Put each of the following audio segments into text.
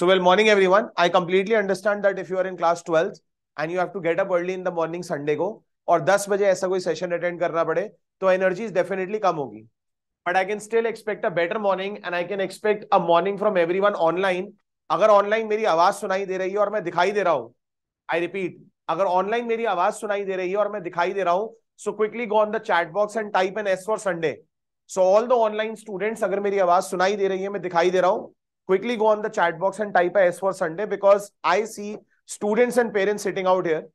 So, well, morning everyone. I completely understand that if you are in class 12 and you have to get up early in the morning Sunday को और 10 बजे ऐसा कोई session attend करना पड़े तो energy definitely कम होगी but I can still expect a better morning and I can expect a morning from every online अगर ऑनलाइन मेरी आवाज सुनाई दे रही है और मैं दिखाई दे रहा हूँ आई रिपीट अगर ऑनलाइन मेरी आवाज सुनाई दे रही है और मैं दिखाई दे रहा हूँ so quickly go on the chat box and type N S for Sunday so all the online students अगर मेरी आवाज सुनाई दे रही है मैं दिखाई दे रहा हूँ quickly go on the chat box and type a S for Sunday because I see students and parents sitting out here.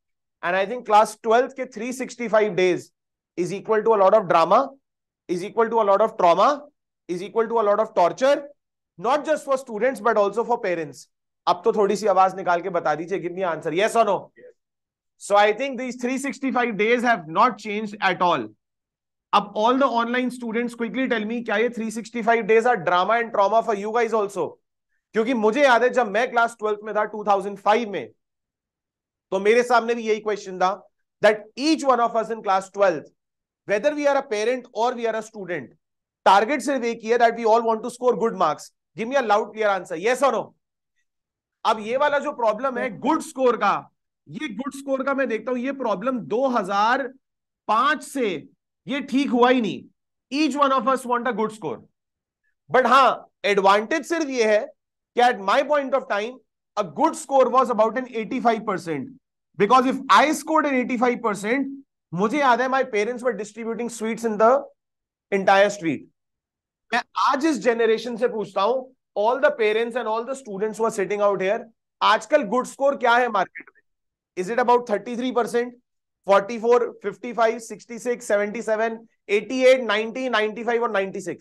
And I think class 12th ke 365 days is equal to a lot of drama, is equal to a lot of trauma, is equal to a lot of torture, not just for students, but also for parents. अब तो थोड़ी सी आवाज निकाल के बता दीजिए give me answer yes और no so I think these 365 days have not changed at all अब all the online students quickly tell me क्या ये 365 days are drama and trauma for you guys also क्योंकि मुझे याद है जब मैं क्लास ट्वेल्थ में था 2005 में तो मेरे सामने भी यही क्वेश्चन था that each one of us in class twelfth whether we are a parent और we are a student target सिर्फ एक ही है that we all want to score good marks give me a loud clear answer yes और no अब ये वाला जो प्रॉब्लम है गुड स्कोर का ये गुड स्कोर का मैं देखता हूं ये प्रॉब्लम 2005 से ये ठीक हुआ ही नहीं each one of us want a good score but हां एडवांटेज सिर्फ ये है कि at my point of time a good score was about an 85%. Percent because if I scored an 85%, percent मुझे याद है my parents were distributing sweets in the entire street मैं आज इस जेनरेशन से पूछता हूं all the parents and all the students were sitting out here आजकल गुड स्कोर क्या है मार्केट में is it about thirty three percent forty four fifty five sixty six seventy और 96.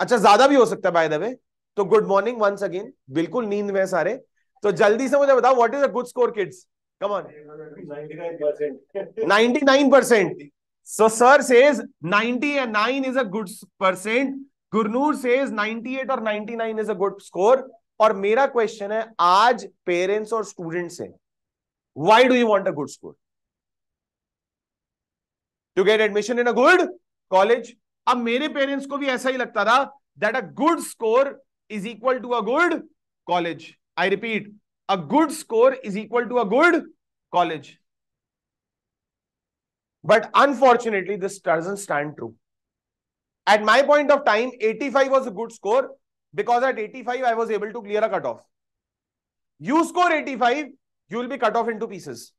अच्छा ज्यादा भी हो सकता है बाय द वे तो गुड मॉर्निंग वंस अगेन बिल्कुल नींद में सारे तो जल्दी से मुझे बताओ what is a good score kids come on 99 percent so sir says 99 is a good percent Gurnoor says 98 और 99 इज अ गुड स्कोर और मेरा क्वेश्चन है आज पेरेंट्स और स्टूडेंट्स से why do you want a good score to get admission in a good college अब मेरे parents को भी ऐसा ही लगता था that a good score is equal to a good college I repeat a good score is equal to a good college but unfortunately this doesn't stand true at my point of time eighty five was a good score because at eighty five I was able to clear a cut off you score eighty five you will be cut off in two pieces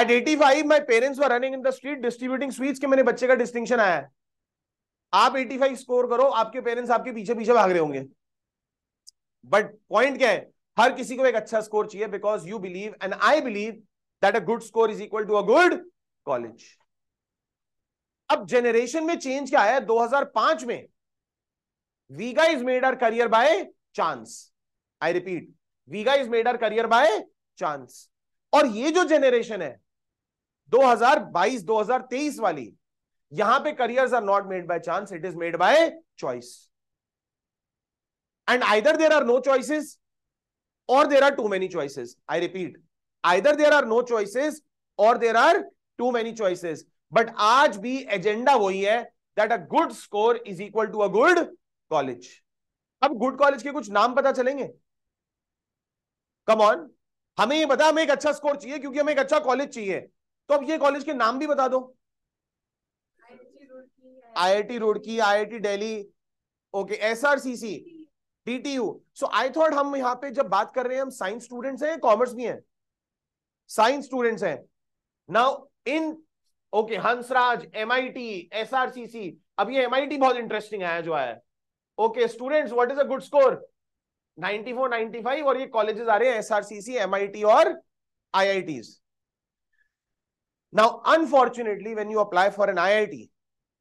at eighty five my parents were running in the street distributing sweets के मेरे बच्चे का distinction आया है आप 85 score करो आपके parents आपके पीछे पीछे भाग रहे होंगे बट पॉइंट क्या है हर किसी को एक अच्छा स्कोर चाहिए because you believe and I believe that a good score is equal to a good college अब जेनरेशन में चेंज क्या आया 2005 में वीगा is made our career by chance I repeat वीगा is made our career by chance और ये जो जेनरेशन है 2022-2023 वाली यहां पे careers are not made by chance it is made by choice and either there are no choices और there are too many choices I repeat either there are no choices और there are too many choices but आज भी agenda वही है that a good score is equal to a good college अब good college के कुछ नाम पता चलेंगे कम ऑन हमें ये बता हमें एक अच्छा स्कोर चाहिए क्योंकि हमें एक अच्छा कॉलेज चाहिए तो अब ये कॉलेज के नाम भी बता दो IIT Roorkee IIT Delhi okay SRCC DTU so I thought हम यहां पे जब बात कर रहे हैं हम साइंस स्टूडेंट्स हैं कॉमर्स भी हैं साइंस स्टूडेंट्स हैं now in okay Hansraj MIT SRCC अब ये एमआईटी बहुत इंटरेस्टिंग आया जो है okay students what is a good score 94 95 और ये कॉलेजेस आ रहे हैं एसआरसीसी एमआईटी और IITs now unfortunately when you apply for an IIT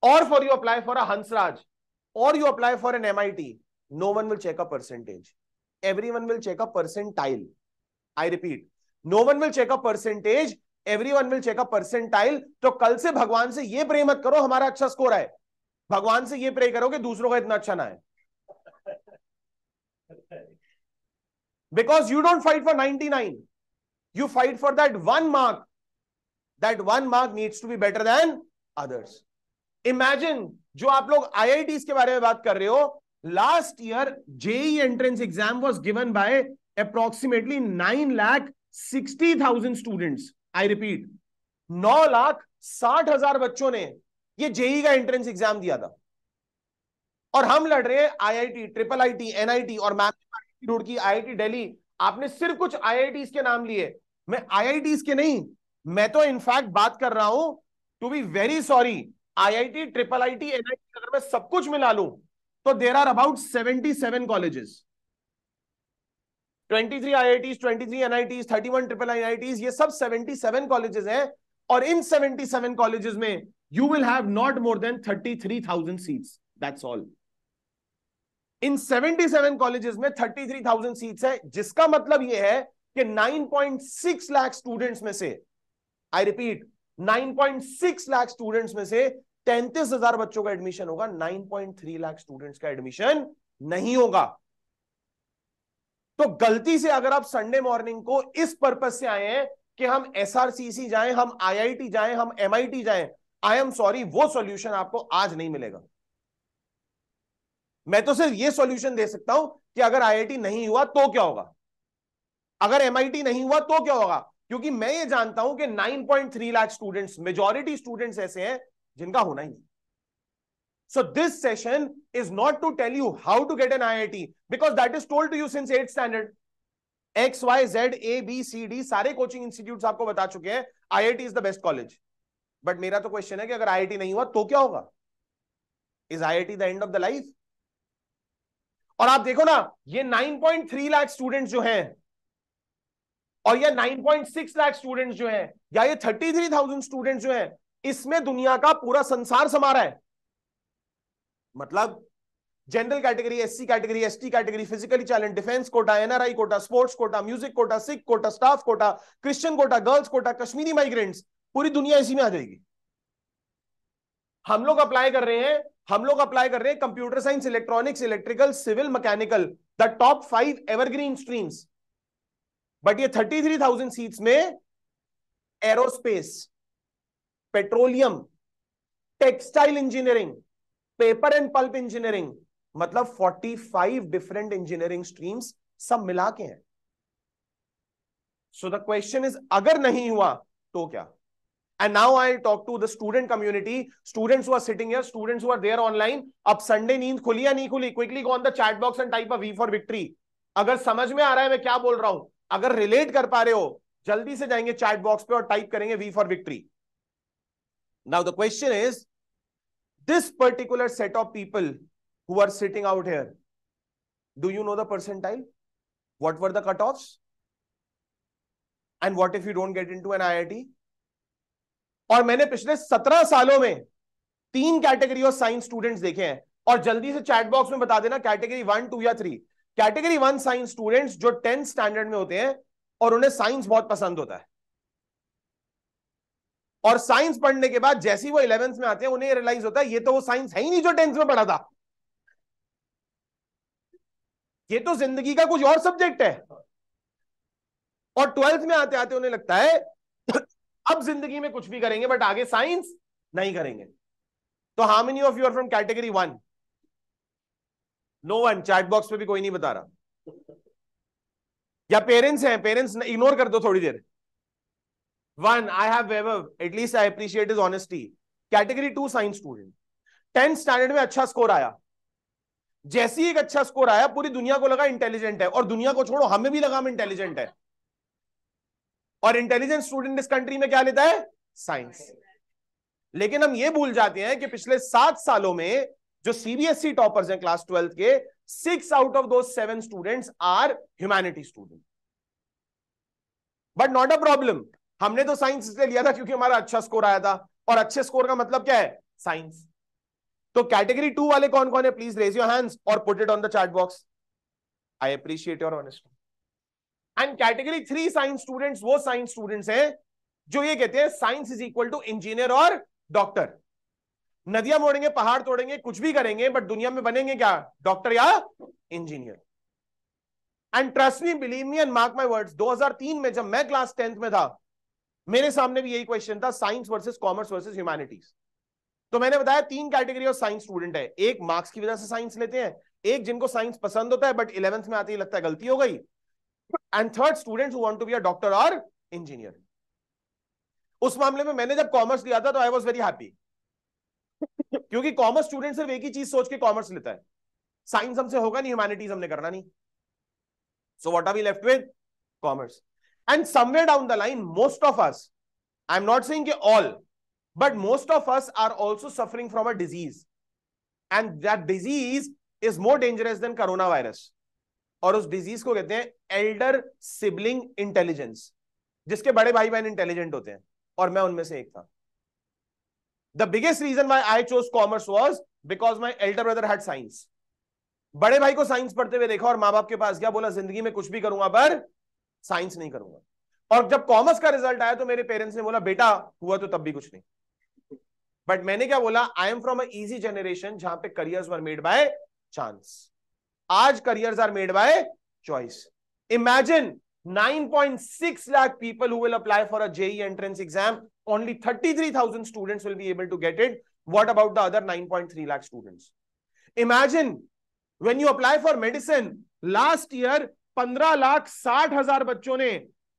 or for you apply for a Hansraj, or you apply for an MIT, no one will check a percentage. Everyone will check a percentile. I repeat, no one will check a percentage. everyone will check a percentile तो kal se bhagwan se ye pray mat karo हमारा acha score hai bhagwan se ye pray karo कि दूसरों ka itna acha na hai because you don't fight for 99 you fight for that one mark that one mark needs to be better than others imagine जो आप लोग आई के बारे में बात कर रहे हो last year JEE entrance exam was given by approximately nine lakh sixty thousand students I repeat नौ लाख साठ हजार बच्चों ने ये जेई e का एंट्रेंस एग्जाम दिया था और हम लड़ रहे हैं आईआईटी ट्रिपल आईटी एनआईटी और मैम रोड की आईआईटी दिल्ली आपने सिर्फ कुछ आईआईटीज के नाम लिए मैं आईआईटीज के नहीं मैं तो इनफैक्ट बात कर रहा हूं to be very sorry IIT triple IT NIT अगर मैं सब कुछ मिला लू तो there are about seventy seven colleges twenty three I I twenty three NITs thirty one triple I I Ts ये सब सेवेंटी सेवन कॉलेजेस है और इन सेवेंटी सेवन कॉलेजेस में you will have not more than thirty three thousand seats that's all in 77 colleges में 33,000 seats है जिसका मतलब यह है कि 9.6 लाख स्टूडेंट्स में से आई रिपीट 9.6 लाख स्टूडेंट्स में से तैंतीस हजार बच्चों का एडमिशन होगा 9.3 लाख स्टूडेंट्स का एडमिशन नहीं होगा तो गलती से अगर आप संडे मॉर्निंग को इस पर्पज से आए हैं कि हम एसआरसीसी जाएं हम आईआईटी जाएं हम एमआईटी जाएं आई एम सॉरी वो सॉल्यूशन आपको आज नहीं मिलेगा मैं तो सिर्फ ये सॉल्यूशन दे सकता हूं कि अगर आईआईटी नहीं हुआ तो क्या होगा अगर एमआईटी नहीं हुआ तो क्या होगा क्योंकि मैं ये जानता हूं कि 9.3 लाख स्टूडेंट्स मेजोरिटी स्टूडेंट्स ऐसे हैं जिनका होना ही नहीं session is not to tell you how to get an I I T because that is told to you since at standard X Y Z A B C D सारे coaching institute आपको बता चुके हैं I I T is the best college but मेरा तो question है कि अगर आई आई टी नहीं हुआ तो क्या होगा is I I T the end of the life और आप देखो ना ये 9.3 लाख स्टूडेंट्स जो हैं और ये 9.6 लाख स्टूडेंट्स जो हैं या ये 33,000 स्टूडेंट्स जो हैं इसमें दुनिया का पूरा संसार समा रहा है मतलब general category SC category ST category physically challenge defence quota NRI quota sports quota music quota Sikh quota staff quota Christian quota girls quota Kashmiri migrants पूरी दुनिया इसी में आ जाएगी हम लोग अप्लाई कर रहे हैं हम लोग अप्लाई कर रहे हैं computer science electronics electrical civil mechanical the top five evergreen streams but ये थर्टी थ्री थाउजेंड सीट्स में aerospace petroleum textile engineering paper and pulp engineering मतलब 45 डिफरेंट इंजीनियरिंग स्ट्रीम्स सब मिला के हैं सो द क्वेश्चन इज अगर नहीं हुआ तो क्या and now I talk to the student community students हुआ सिटिंग हियर स्टूडेंट्स हुआ देयर ऑनलाइन अब संडे नींद खुली या नहीं खुली quickly go on the chat box and type of V for victory अगर समझ में आ रहा है मैं क्या बोल रहा हूं अगर रिलेट कर पा रहे हो जल्दी से जाएंगे चैट बॉक्स पे और टाइप करेंगे V for victory now the question is this particular set of people who are sitting out here do you know the percentile what were the cutoffs and what if you don't get into an IIT और मैंने पिछले सत्रह सालों में तीन category of science students देखे हैं और जल्दी से चैट बॉक्स में बता देना कैटेगरी वन टू या three category one science students जो टेंथ स्टैंडर्ड में होते हैं और उन्हें साइंस बहुत पसंद होता है और साइंस पढ़ने के बाद जैसे ही वो इलेवेंथ में आते हैं उन्हें रियलाइज होता है ये तो वो साइंस है ही नहीं जो टेंथ में पढ़ा था ये तो जिंदगी का कुछ और सब्जेक्ट है और ट्वेल्थ में आते आते उन्हें लगता है अब जिंदगी में कुछ भी करेंगे बट आगे साइंस नहीं करेंगे तो how many of you are from category one no one chat box पे भी कोई नहीं बता रहा या पेरेंट्स हैं पेरेंट्स इग्नोर कर दो थोड़ी देर one I have Weber. At least I appreciate his category two science student tenth standard में अच्छा स्कोर आया जैसे ही एक अच्छा स्कोर आया पूरी दुनिया को लगा इंटेलिजेंट है और दुनिया को छोड़ो हमें भी लगा हम इंटेलिजेंट है और इंटेलिजेंट स्टूडेंट इस कंट्री में क्या लेता है साइंस लेकिन हम ये भूल जाते हैं कि पिछले सात सालों में जो सीबीएसई टॉपर्स e हैं क्लास ट्वेल्थ के सिक्स आउट ऑफ दो seven students are humanity student but not a problem हमने तो साइंस इसलिए लिया था क्योंकि हमारा अच्छा स्कोर आया था और अच्छे स्कोर का मतलब क्या है साइंस तो कैटेगरी टू वाले कौन कौन है प्लीज रेज योर हैंड्स और put it on the chart box I appreciate your honesty and category three science students वो साइंस स्टूडेंट्स हैं जो ये कहते हैं science is equal to engineer और डॉक्टर नदियां मोड़ेंगे पहाड़ तोड़ेंगे कुछ भी करेंगे बट दुनिया में बनेंगे क्या डॉक्टर या engineer and trust me believe me and mark my words 2003 में जब मैं क्लास टेंथ में था मेरे सामने भी यही क्वेश्चन था science versus commerce versus humanities तो मैंने बताया तीन कैटेगरी ऑफ साइंस स्टूडेंट है एक मार्क्स की वजह से साइंस लेते हैं एक जिनको साइंस पसंद होता है बट इलेवंथ में आते ही लगता है गलती हो गई and third student want to be a doctor और इंजीनियर उस मामले में मैंने जब कॉमर्स लिया था तो आई वॉज वेरी हैप्पी क्योंकि कॉमर्स स्टूडेंट सिर्फ एक ही चीज सोच के कॉमर्स लेता है साइंस हमसे होगा नहीं ह्यूमैनिटीज हमने करना नहीं so what are we left with commerce and And somewhere down the line, most of us, I'm not saying all, but most of us are also suffering from a disease. And disease is more dangerous than than virus और उस disease को कहते हैं Elder sibling intelligence जिसके बड़े भाई बहन intelligent होते हैं और मैं उनमें से एक था the biggest reason why I chose commerce was because my elder brother had science बड़े भाई को साइंस पढ़ते हुए देखा और मां बाप के पास गया बोला जिंदगी में कुछ भी करूंगा पर साइंस नहीं करूंगा और जब कॉमर्स का रिजल्ट आया तो मेरे पेरेंट्स ने बोला बेटा हुआ तो तब भी कुछ नहीं बट मैंने क्या बोला आई एम फ्रॉम अजी जनरेशन जहां पे careers were made by chance आज careers are made by choice imagine 9.6 lakh people who will apply for a JEE entrance exam only 33,000 students will be able to get it what about the other 9.3 lakh students imagine when you apply for medicine last year पंद्रह लाख साठ हजार बच्चों ने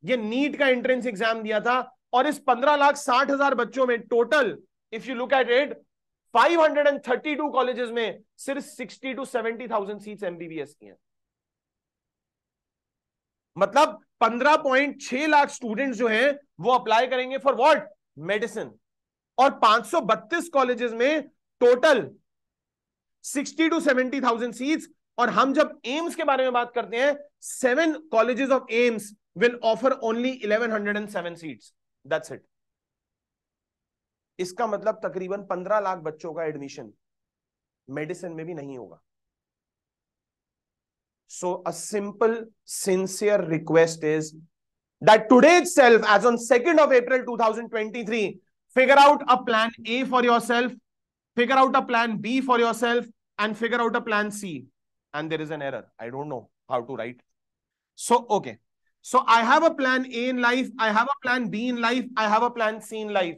ये NEET का entrance exam दिया था और इस पंद्रह लाख साठ हजार बच्चों में total if you look at it 532 colleges में सिर्फ 60 टू थाउजेंड सीट्स एमबीबीएस की हैं मतलब 15.6 लाख स्टूडेंट्स जो हैं वो अप्लाई करेंगे फॉर व्हाट मेडिसिन और 532 कॉलेजेस में टोटल 60 टू थाउजेंड सीट्स और हम जब एम्स के बारे में बात करते हैं seven colleges of AIIMS will offer only eleven hundred and seven seats that's it इसका मतलब तकरीबन पंद्रह लाख बच्चों का एडमिशन मेडिसिन में भी नहीं होगा so a simple sincere request is that today itself, as on 2nd of April 2023, figure out a plan A for yourself, figure out a plan B for yourself, and figure out a plan C. and there is an error. I don't know how to write. So, okay. So I have a plan A in life. I have a plan B in life. I have a plan C in life.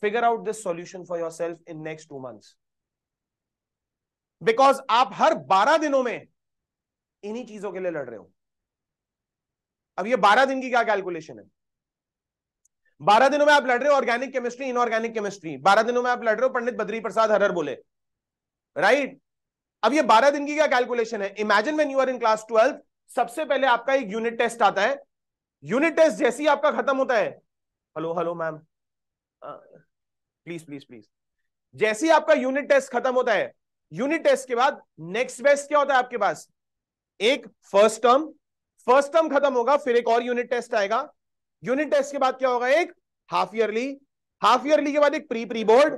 Figure out this solution for yourself in next two months. Because आप हर 12 दिनों में इन्हीं चीजों के लिए लड़ रहे हो अब ये 12 दिन की क्या कैलकुलेशन है 12 दिनों में आप लड़ रहे हो ऑर्गेनिक केमिस्ट्री इनऑर्गेनिक केमिस्ट्री 12 दिनों में आप लड़ रहे हो पंडित बद्री प्रसाद हरर बोले राइट अब ये बारह दिन की क्या कैलकुलेशन है imagine when you are in class twelfth सबसे पहले आपका एक यूनिट टेस्ट आता है यूनिट टेस्ट जैसे ही आपका खत्म होता है hello hello ma'am please please please जैसे ही आपका यूनिट टेस्ट खत्म होता है यूनिट टेस्ट के बाद नेक्स्ट बेस्ट क्या होता है आपके पास एक फर्स्ट टर्म फर्स्ट टर्म खत्म होगा फिर एक और यूनिट टेस्ट आएगा यूनिट टेस्ट के बाद क्या होगा एक हाफ ईयरली हाफ ईयरली के बाद एक pre pre board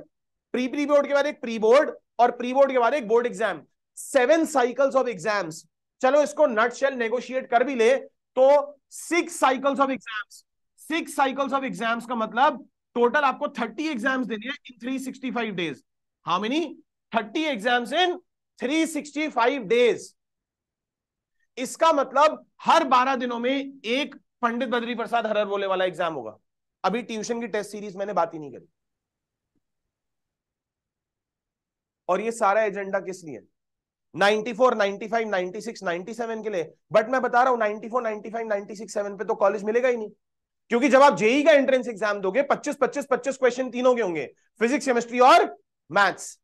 pre pre board के बाद एक प्री बोर्ड और प्री बोर्ड के बाद एक board exam seven cycles of exams चलो इसको नट शेल नेगोशिएट कर भी ले तो six cycles of exams six cycles of exams का मतलब टोटल आपको थर्टी एग्जाम्स देने हैं in three sixty five days how many thirty exams in three sixty five days इसका मतलब हर बारह दिनों में एक पंडित बद्री प्रसाद हरर बोले वाला एग्जाम होगा अभी ट्यूशन की टेस्ट सीरीज मैंने बात ही नहीं करी और ये सारा एजेंडा किस लिए है 94, 95, 96, 97 के लिए बट मैं बता रहा हूँ 94, 95, 96, 7 पे तो कॉलेज मिलेगा ही नहीं क्योंकि जब आप जेई का एंट्रेंस एग्जाम दोगे 25, 25, 25 क्वेश्चन तीनों के होंगे फिजिक्स केमिस्ट्री और मैथ्स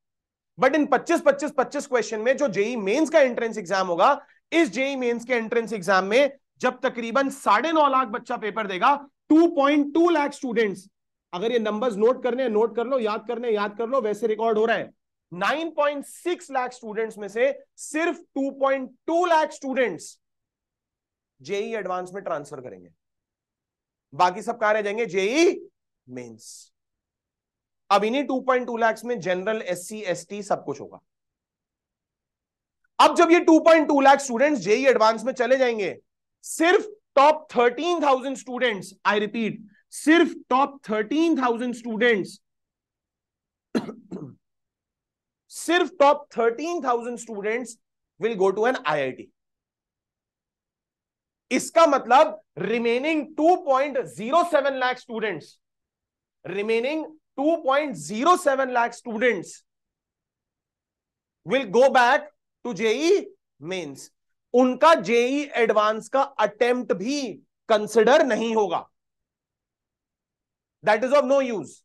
बट इन 25, 25, 25 क्वेश्चन में जो जेई मेंस का एंट्रेंस एग्जाम होगा इस जेई मेन्स के एंट्रेंस एग्जाम में जब तकरीबन साढ़े नौ लाख बच्चा पेपर देगा टू लाख स्टूडेंट्स अगर ये नंबर नोट करने नोट कर लो याद करने याद कर लो वैसे रिकॉर्ड हो रहा है 9.6 लाख स्टूडेंट्स में से सिर्फ 2.2 लाख स्टूडेंट्स जेई एडवांस में ट्रांसफर करेंगे बाकी सब कहा रह जाएंगे जेई मेंस अब इन्हीं 2.2 लाख में जनरल एससी एसटी सब कुछ होगा अब जब ये 2.2 लाख स्टूडेंट्स जेई एडवांस में चले जाएंगे सिर्फ टॉप 13,000 स्टूडेंट्स आई रिपीट सिर्फ टॉप 13,000 स्टूडेंट्स सिर्फ top thirteen thousand students will go to an IIT इसका मतलब remaining 2.07 lakh students remaining two point zero seven lakh students will go back to JEE mains उनका JEE advance e का attempt भी consider नहीं होगा that is of no use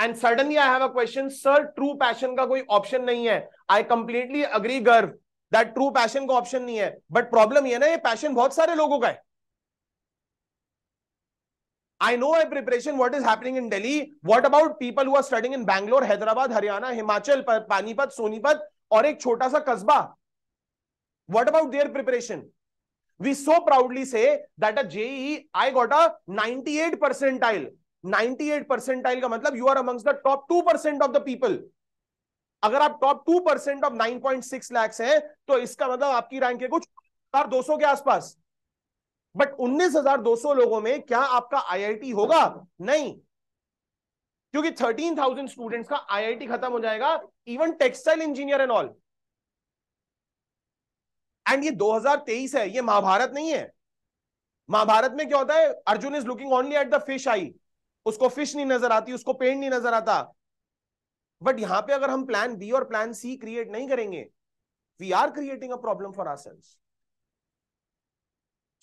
and suddenly I have a question sir true passion का कोई option नहीं है I completely agree Garv that true passion का ऑप्शन नहीं है बट प्रॉब्लम ये ना ये पैशन बहुत सारे लोगों का है I know a preparation what is happening in Delhi. What about people who are studying in Bangalore, Hyderabad, Haryana, Himachal, Panipat, Sonipat और एक छोटा सा कस्बा What about their preparation? We so proudly say that a JEE I got a 98 percentile. 98 percentile का मतलब you are amongst the top two percent of the people अगर आप top two percent of 9.6 lakhs हैं तो इसका मतलब आपकी रैंक है कुछ दो सौ के आसपास बट 19,200 लोगों में क्या आपका आईआईटी होगा नहीं क्योंकि 13,000 स्टूडेंट्स का आईआईटी खत्म हो जाएगा even textile engineer and all and ये 2023 है ये महाभारत नहीं है महाभारत में क्या होता है Arjun is looking only at the fish eye उसको फिश नहीं नजर आती उसको पेड़ नहीं नजर आता बट यहां पे अगर हम प्लान बी और प्लान सी क्रिएट नहीं करेंगे we are creating a problem for ourselves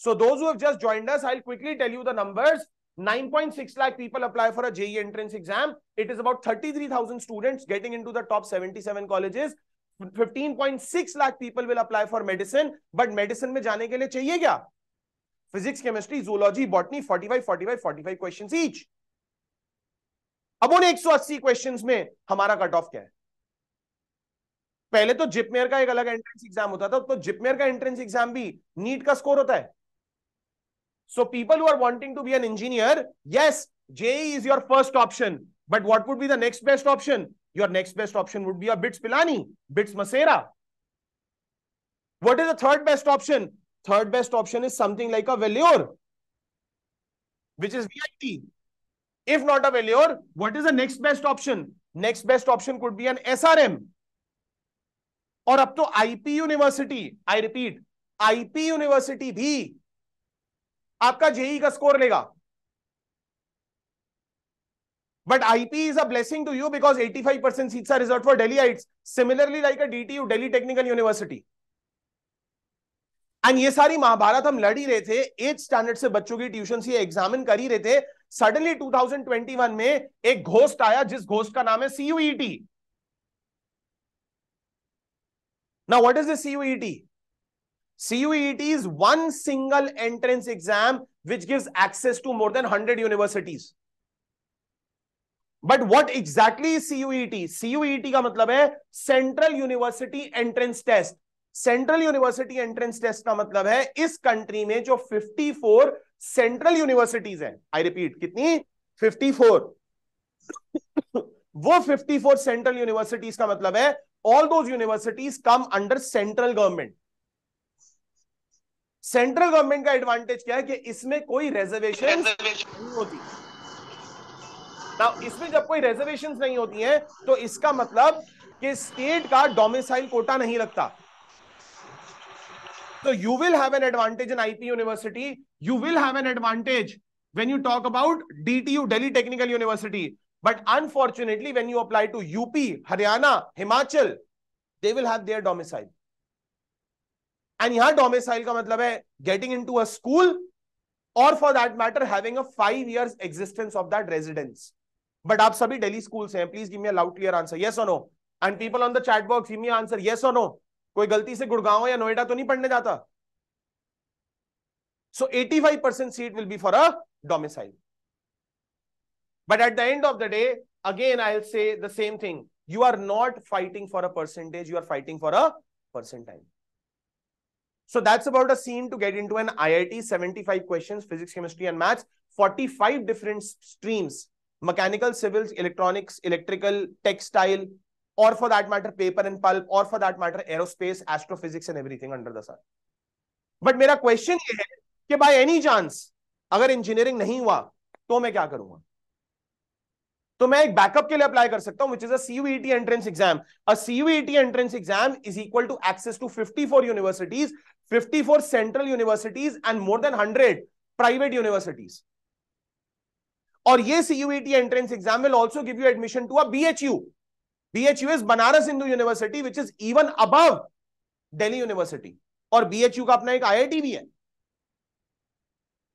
so those just joined us I quickly tell you the numbers 9.6 lakh people apply for JEE entrance exam it is about thirty three thousand students getting into the top seventy seven colleges fifteen 15.6 lakh people will apply for medicine but medicine में जाने के लिए चाहिए क्या physics chemistry zoology botany forty five forty five question each अब उन 180 questions में हमारा कट ऑफ क्या है पहले तो जिपमेयर का एक अलग एंट्रेंस एग्जाम होता था तो जिपमेयर का एंट्रेंस एग्जाम भी नीट का स्कोर होता है so people who are wanting to be an engineer yes JEE is your first option but what would be the next best option your next best option would be BITS Pilani BITS Mesra the third best option third best option is something like a like which is V I T if not a is what next best option next best option best option could be an srm और अब तो IP university I repeat IP university भी आपका JEE e का score लेगा but IP is a blessing to you because eighty five percent seats are reserved for Delhiite similarly like a you Delhi technical university and ये सारी महाभारत हम लड़ ही रहे थे एट स्टैंडर्ड से बच्चों की ट्यूशन से एग्जामिन कर ही रहे थे suddenly two thousand twenty one में एक घोष्ट आया जिस घोष्ट का नाम है CUET now what is the CUET CUET is one single entrance exam which gives access to more than hundred universities but what exactly CUET CUET का मतलब है central university entrance test central university entrance test का मतलब है इस country में जो 54 central universities हैं आई रिपीट कितनी 54 वो 54 सेंट्रल यूनिवर्सिटीज का मतलब है all those universities come under central government central government का एडवांटेज क्या है कि इसमें कोई रेजर्वेशन नहीं होती ना इसमें जब कोई रेजर्वेशन नहीं होती हैं तो इसका मतलब कि स्टेट का डोमिसाइल कोटा नहीं लगता So you will have an advantage in IP University. You will have an advantage when you talk about DTU, Delhi Technical University. But unfortunately, when you apply to UP, Haryana, Himachal, they will have their domicile. And यहाँ domicile ka matlab hai getting into a school or for that matter having a five years existence of that residence. But aap sabhi Delhi schools हैं. Please give me a loud clear answer. Yes or no? And people on the chat box, give me an answer. Yes or no? कोई गलती से गुड़गांव या नोएडा तो नहीं पढ़ने जाता so eighty five percent seat will be for a domicile but at the end of the day again I say the same thing you are not fighting for a percentage you are fighting for a percentile so that's about a scene to get into an iit 75 questions physics chemistry and maths 45 different streams mechanical civils electronics electrical textile or for that matter paper and pulp or for that matter aerospace astrophysics and everything under the sun but मेरा क्वेश्चन ये है कि by any chance अगर engineering नहीं हुआ तो मैं क्या करूंगा तो मैं एक बैकअप के लिए अप्लाई कर सकता हूं विच इज अटी entrance exam a CUET entrance exam is equal to access to 54 universities 54 central universities and more than 100 private universities और ये CUET entrance exam will also give you admission to a BHU you is Banaras Hindu university which is even above Delhi university और BHU का अपना एक T भी है.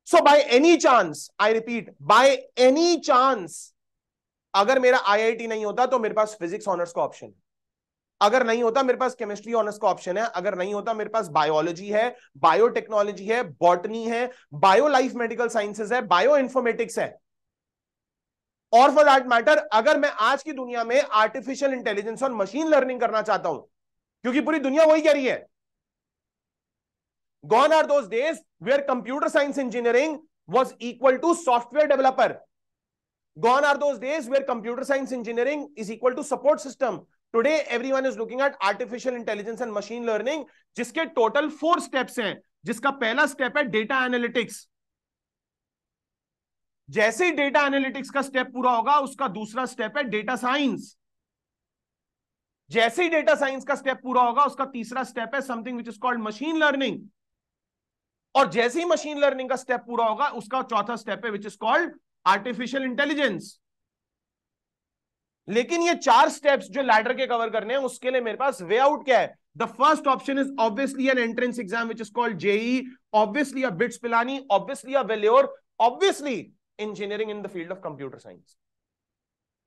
So by any chance I repeat by any chance अगर मेरा टी नहीं होता तो मेरे पास फिजिक्स ऑनर्स का ऑप्शन है अगर नहीं होता मेरे पास केमिस्ट्री ऑनर्स का ऑप्शन है अगर नहीं होता मेरे पास बायोलॉजी है बायोटेक्नोलॉजी है बॉटनी है बायो लाइफ मेडिकल साइंसेज है बायो इन्फॉर्मेटिक्स है और फॉर दैट मैटर अगर मैं आज की दुनिया में आर्टिफिशियल इंटेलिजेंस और मशीन लर्निंग करना चाहता हूं क्योंकि पूरी दुनिया वही कह रही है gone are those where computer science engineering was equal to software developer gone are those days where computer science engineering is equal to support system today everyone is looking at artificial intelligence and machine learning जिसके total four steps हैं जिसका पहला step है data analytics जैसे ही data analytics का step पूरा होगा उसका दूसरा स्टेप है डेटा साइंस जैसे ही डेटा साइंस का स्टेप पूरा होगा उसका तीसरा स्टेप है something which is called machine learning और जैसे ही मशीन लर्निंग का स्टेप पूरा होगा उसका चौथा स्टेप है which is called artificial intelligence लेकिन ये चार स्टेप्स जो लैडर के कवर करने हैं उसके लिए मेरे पास वे आउट क्या है the first option is obviously an entrance exam which is called JEE obviously BITS Pilani obviously Vellore obviously engineering in the field of computer science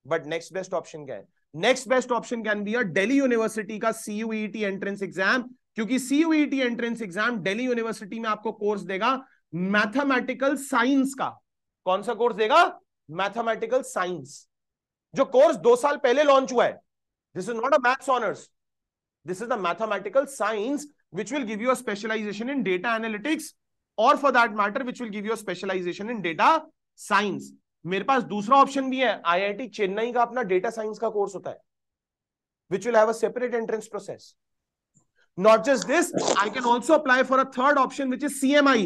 but next best option क्या है next best option can be Delhi university का CUET entrance exam क्योंकि CUET entrance exam Delhi university में आपको course देगा mathematical science का कौन सा कोर्स देगा मैथमेटिकल साइंस जो कोर्स दो साल पहले लॉन्च हुआ है this is not a maths honours this is the mathematical science which will give you a specialization in data analytics और for that matter which will give you a specialization in data science मेरे पास दूसरा option भी है IIT Chennai का अपना data science का course होता है which will have a separate entrance process not just this i can also apply for a third option which is cmi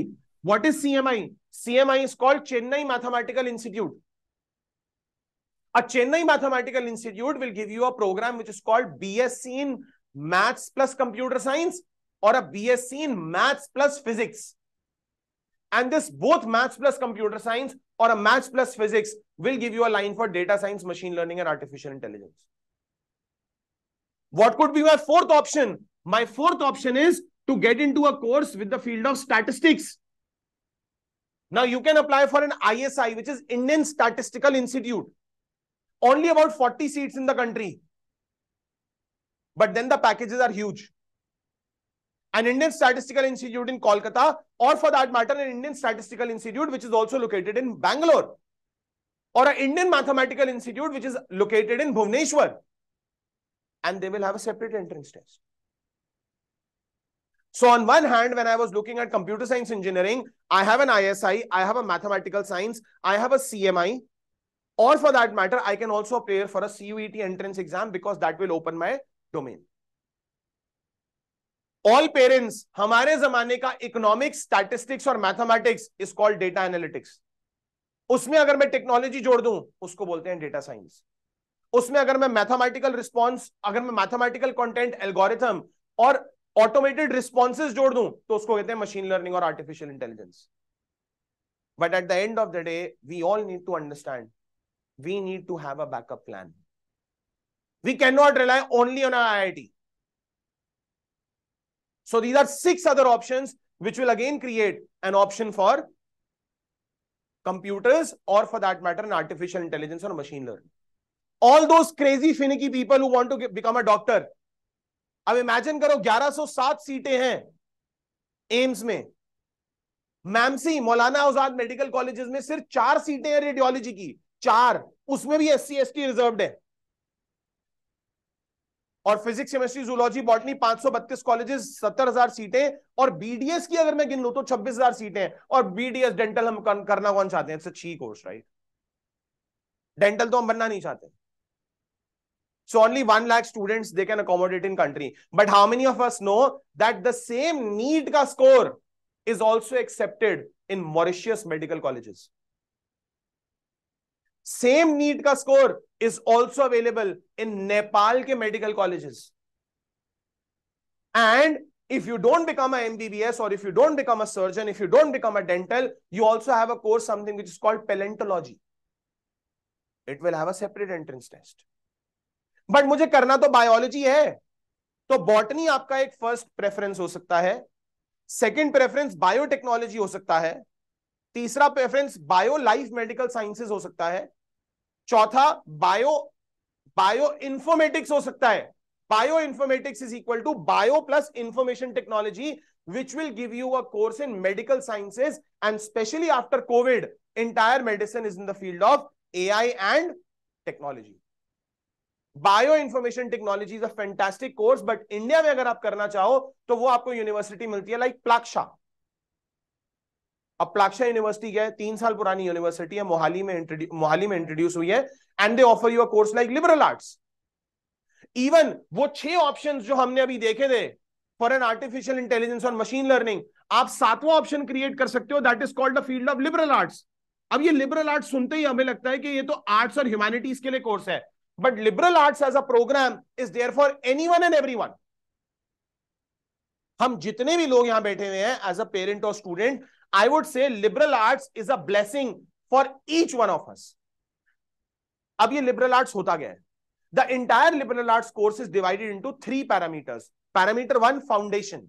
what is cmi cmi is called chennai mathematical institute a chennai mathematical institute will give you a program which is called bsc in maths plus computer science or a bsc in maths plus physics and this both maths plus computer science or a maths plus physics will give you a line for data science, machine learning, and artificial intelligence. What could be my fourth option? My fourth option is to get into a course with the field of statistics. Now you can apply for an ISI, which is Indian Statistical Institute. Only about 40 seats in the country. But then the packages are huge an Indian statistical institute in Kolkata, or for that matter, an Indian statistical institute which is also located in Bangalore, or an Indian mathematical institute which is located in Bhuvneshwar, And they will have a separate entrance test. So on one hand, when I was looking at computer science engineering, I have an ISI, I have a mathematical science, I have a CMI, or for that matter, I can also appear for a CUET entrance exam because that will open my domain. All parents हमारे जमाने का economics statistics और mathematics is called data analytics उसमें अगर मैं technology जोड़ दूं उसको बोलते हैं डेटा साइंस उसमें अगर मैं मैथमेटिकल रिस्पॉन्स अगर मैं मैथमेटिकल कॉन्टेंट एल्गोरिथम और ऑटोमेटेड रिस्पॉन्सेज जोड़ दूं तो उसको कहते हैं मशीन लर्निंग और artificial intelligence but at the end of the day we all need to understand we need to have a backup plan we can not rely only on I I T So these are six other options which will again create an option for computers or for that matter an artificial intelligence or machine learning. All those crazy finicky people who want to get, become a doctor. अब imagine करो 1107 seats हैं aims में मैमसी मौलाना आजाद medical colleges में सिर्फ चार सीटें हैं रेडियोलॉजी की चार उसमें भी एस सी रिजर्व्ड है और फिजिक्स केमिस्ट्री जूलॉजी बॉटनी पांच सौ बत्तीस कॉलेजेस सत्तर हजार सीटें और बीडीएस की अगर मैं गिन लू तो छब्बीस हजार सीटें और बीडीएस डेंटल हम करना कौन चाहते हैं इट्स अच्छी कोर्स राइट डेंटल तो हम बनना नहीं चाहते so only 1 lakh students they can accommodate in country but how many of us know that the same need ka score is also accepted in mauritius medical colleges same need ka score is also available in Nepal ke medical colleges. And if you don't become a MBBS or if you don't become a surgeon, if you don't become a dental, you also have a course, something which is called paleontology. It will have a separate entrance test. But मुझे करना तो biology है तो botany आपका एक first preference हो सकता है सेकंड प्रेफरेंस बायोटेक्नोलॉजी हो सकता है तीसरा preference bio life medical sciences हो सकता है चौथा बायो बायो इन्फॉर्मेटिक्स हो सकता है bio informatics is equal to bio plus information technology which will give you a course in medical sciences and specially after COVID entire medicine is in the field of A I and technology bio information technology is a fantastic course but India में अगर आप करना चाहो तो वो आपको university मिलती है लाइक like प्लाक्षा अब प्लाक्षा यूनिवर्सिटी क्या है तीन साल पुरानी यूनिवर्सिटी है मोहाली में मोहाली में इंट्रोड्यूस हुई है and they offer you a course like liberal arts even वो छह ऑप्शन जो हमने अभी देखे थे फॉर एन आर्टिफिशियल इंटेलिजेंस और मशीन लर्निंग आप सातवां ऑप्शन क्रिएट कर सकते हो that is called the field of liberal arts अब ये लिबरल आर्ट्स सुनते ही हमें लगता है कि ये तो आर्ट्स और ह्यूमैनिटीज के लिए कोर्स है but liberal arts as a program is there for any one and every everyone हम जितने भी लोग यहां बैठे हुए हैं एज अ पेरेंट और student I would say liberal arts is a blessing for each one of us. अब ये liberal arts होता गया है The entire liberal arts course is divided into three parameters. Parameter one, foundation.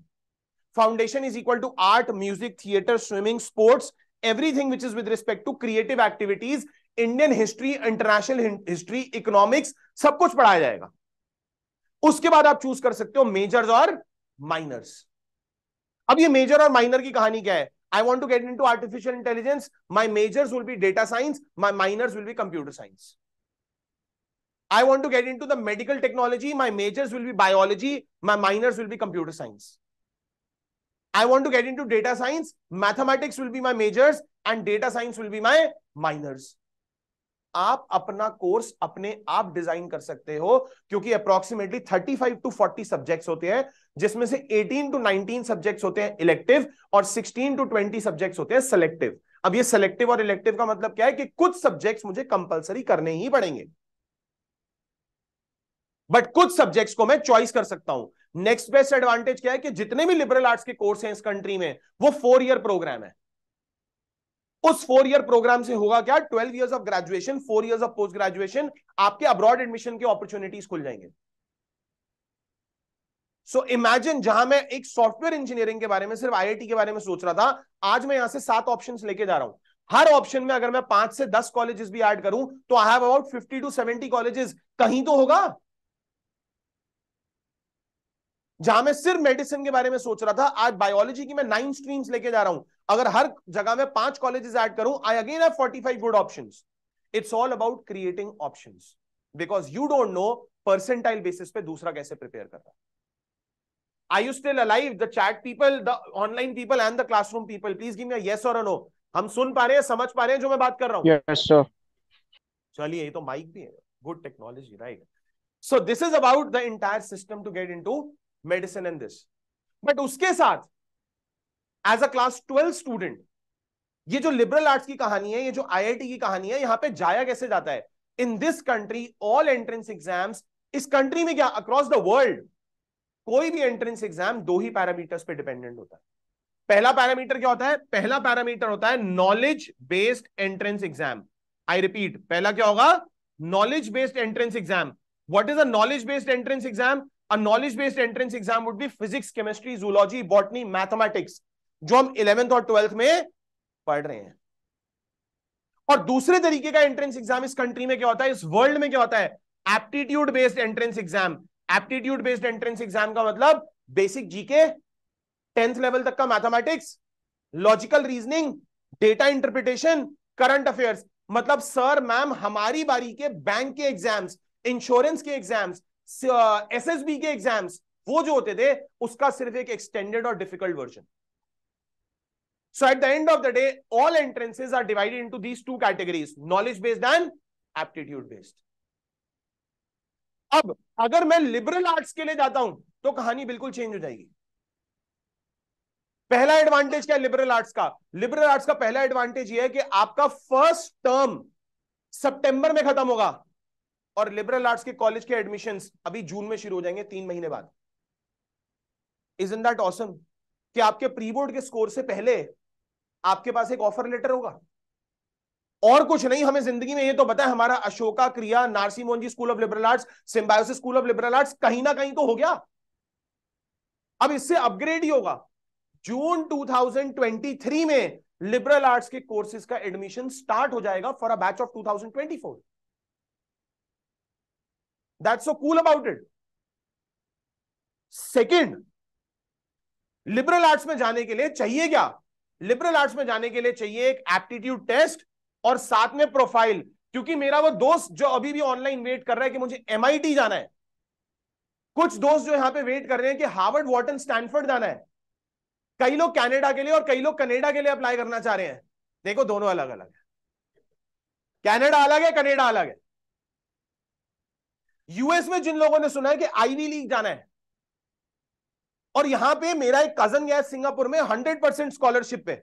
Foundation is equal to art, music, theater, swimming, sports, everything which is with respect to creative activities, Indian history, international history, economics, सब कुछ पढ़ाया जाएगा उसके बाद आप choose कर सकते हो मेजर्स और माइनर्स अब ये मेजर और माइनर की कहानी क्या है I want to get into artificial intelligence. My majors will be data science. My minors will be computer science. I want to get into the medical technology. My majors will be biology. My minors will be computer science. I want to get into data science. Mathematics will be my majors and data science will be my minors. आप अपना course अपने आप design कर सकते हो क्योंकि approximately 35 to 40 subjects होते हैं जिसमें से 18 टू 19 सब्जेक्ट्स होते हैं इलेक्टिव और 16 टू 20 सब्जेक्ट्स होते हैं सेलेक्टिव अब ये सेलेक्टिव और इलेक्टिव का मतलब क्या है कि कुछ सब्जेक्ट्स मुझे कंपलसरी करने ही पड़ेंगे बट कुछ सब्जेक्ट्स को मैं चॉइस कर सकता हूं नेक्स्ट बेस्ट एडवांटेज क्या है कि जितने भी लिबरल आर्ट्स के कोर्स हैं इस कंट्री में वो फोर ईयर प्रोग्राम है उस फोर ईयर प्रोग्राम से होगा क्या twelve years of graduation four years of post graduation आपके अब्रॉड एडमिशन के अपॉर्चुनिटीज खुल जाएंगे सो so, इमेजिन जहां मैं एक सॉफ्टवेयर इंजीनियरिंग के बारे में सिर्फ आई के बारे में सोच रहा था आज मैं यहां से सात ऑप्शन लेके जा रहा हूं हर ऑप्शन में अगर मैं पांच से दस कॉलेजेस भी ऐड करूं तो I have about fifty to seventy colleges कहीं तो होगा जहां मैं सिर्फ मेडिसिन के बारे में सोच रहा था आज बायोलॉजी की मैं नाइन स्ट्रीम्स लेके जा रहा हूं अगर हर जगह में पांच कॉलेजेस ऐड करूं I again have forty five good option it's all about creating option because you don't know percentile basis पे दूसरा कैसे प्रिपेयर कर रहा है I you still alive the chat people the online people and the classroom people please give me yes और no हम सुन पा रहे हैं समझ पा रहे हैं जो मैं बात कर रहा हूँ yes, चलिए ये तो माइक भी है good technology right so this is about the entire system to get into medicine and this but उसके साथ as a class twelve student ये जो लिबरल आर्ट्स की कहानी है ये जो आईआईटी की कहानी है यहाँ पे जाया कैसे जाता है in this country all entrance exams इस कंट्री में क्या अक्रॉस द वर्ल्ड कोई भी एंट्रेंस एग्जाम दो ही पैरामीटर्स पे डिपेंडेंट होता है पहला पैरामीटर क्या होता है पहला पैरामीटर होता है knowledge based entrance exam I repeat पहला क्या होगा knowledge based entrance exam what is a knowledge based entrance exam a knowledge based entrance exam would be physics chemistry zoology जो हम इलेवेंथ और ट्वेल्थ में पढ़ रहे हैं और दूसरे तरीके का एंट्रेंस एग्जाम इस कंट्री में क्या होता है इस वर्ल्ड में क्या होता है aptitude based entrance exam aptitude based entrance exam का मतलब बेसिक जीके टेंथ लेवल तक का mathematics logical reasoning data interpretation current affairs मतलब सर मैम हमारी बारी के बैंक के एग्जाम्स इंश्योरेंस के एग्जाम्स एस एस बी के एग्जाम्स वो जो होते थे उसका सिर्फ एक एक्सटेंडेड और difficult version so at the end of the day all entrances are divided into these two categories knowledge based and aptitude based अब अगर मैं लिबरल आर्ट्स के लिए जाता हूं तो कहानी बिल्कुल चेंज हो जाएगी पहला एडवांटेज क्या है लिबरल आर्ट्स का लिबरल आर्ट्स का पहला एडवांटेज यह है कि आपका फर्स्ट टर्म सितंबर में खत्म होगा और लिबरल आर्ट्स के कॉलेज के एडमिशन अभी जून में शुरू हो जाएंगे तीन महीने बाद इज इन दैट ऑसम कि आपके प्री बोर्ड के स्कोर से पहले आपके पास एक ऑफर लेटर होगा और कुछ नहीं हमें जिंदगी में ये तो पता है हमारा Ashoka Krea Narsee Mohan school of liberal arts Symbiosis school of liberal arts कहीं ना कहीं तो हो गया अब इससे अपग्रेड ही होगा जून 2023 में लिबरल आर्ट्स के कोर्सेज का एडमिशन स्टार्ट हो जाएगा for a batch of 2024 thousand so cool about it second liberal arts में जाने के लिए चाहिए क्या लिबरल आर्ट्स में जाने के लिए चाहिए एक एप्टीट्यूड टेस्ट और साथ में प्रोफाइल क्योंकि मेरा वो दोस्त जो अभी भी ऑनलाइन वेट कर रहा है कि मुझे एम जाना है कुछ दोस्त जो यहां पे वेट कर रहे हैं कि हार्वर्ड वॉटन स्टैनफर्ड जाना है कई लोग कनाडा के लिए और कई लोग कनेडा के लिए अप्लाई करना चाह रहे हैं देखो दोनों अलग अलग है कैनेडा अलग है कनेडा अलग है यूएस में जिन लोगों ने सुना है कि आईवी लीग जाना है और यहां पे मेरा एक कजन गया सिंगापुर में हंड्रेड परसेंट स्कॉलरशिप पे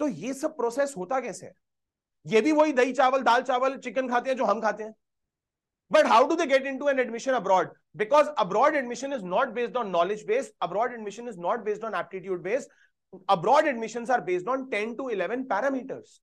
तो ये सब प्रोसेस होता कैसे है ये भी वही दही चावल दाल चावल चिकन खाते हैं जो हम खाते हैं but how do they get into an admission abroad because abroad admission is not based on knowledge based abroad admission is not based on aptitude based abroad admission are based on ten to eleven parameters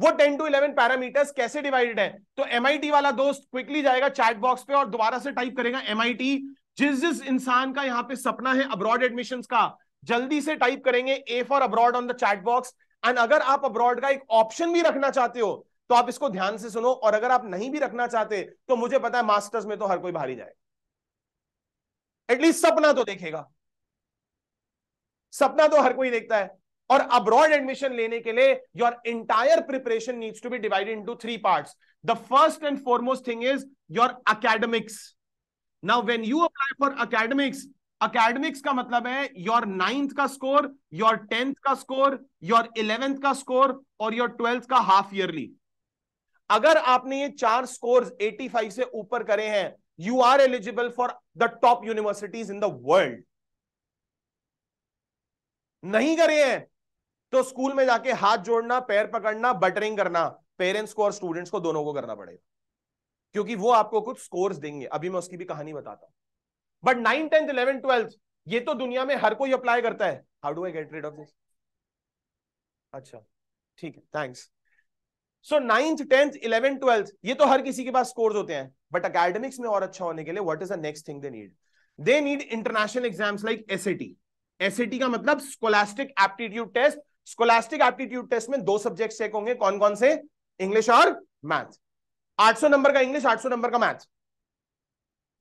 वो ten to eleven parameters कैसे divided है तो MIT वाला दोस्त quickly जाएगा chat box पे और दोबारा से टाइप करेगा एमआईटी जिस जिस इंसान का यहाँ पे सपना है अब्रॉड एडमिशन का जल्दी से टाइप करेंगे A for abroad on the chat box and अगर आप अब्रॉड का एक ऑप्शन भी रखना चाहते हो तो आप इसको ध्यान से सुनो और अगर आप नहीं भी रखना चाहते तो मुझे पता है मास्टर्स में तो हर कोई बाहर ही एटलीस्ट सपना तो देखेगा सपना तो हर कोई देखता है और अब्रॉड एडमिशन लेने के लिए your entire preparation needs to be divided into three parts the first and foremost thing is your academics now when you apply for academics academics का मतलब है योर नाइन्थ का स्कोर योर टेंथ का score your eleventh का score और your twelfth का half yearly अगर आपने ये चार स्कोर 85 से ऊपर करे हैं you are eligible for the top universities in the world नहीं करे हैं तो स्कूल में जाके हाथ जोड़ना पैर पकड़ना बटरिंग करना पेरेंट्स को और स्टूडेंट्स को दोनों को करना पड़ेगा क्योंकि वो आपको कुछ स्कोर्स देंगे अभी मैं उसकी भी कहानी बताता हूं but nine tenth eleven twelfth ये तो दुनिया में हर कोई अप्लाई करता है how do I get rid of this अच्छा ठीक है thanks so ninth tenth eleven twelfth ये तो हर किसी के पास स्कोर्स होते हैं बट अकेडमिक्स में और अच्छा होने के लिए what is the next thing they need they need international exams like SAT SAT का मतलब scholastic aptitude test scholastic aptitude test में दो सब्जेक्ट चेक होंगे कौन कौन से इंग्लिश और मैथ 800 नंबर का इंग्लिश 800 नंबर का मैथ्स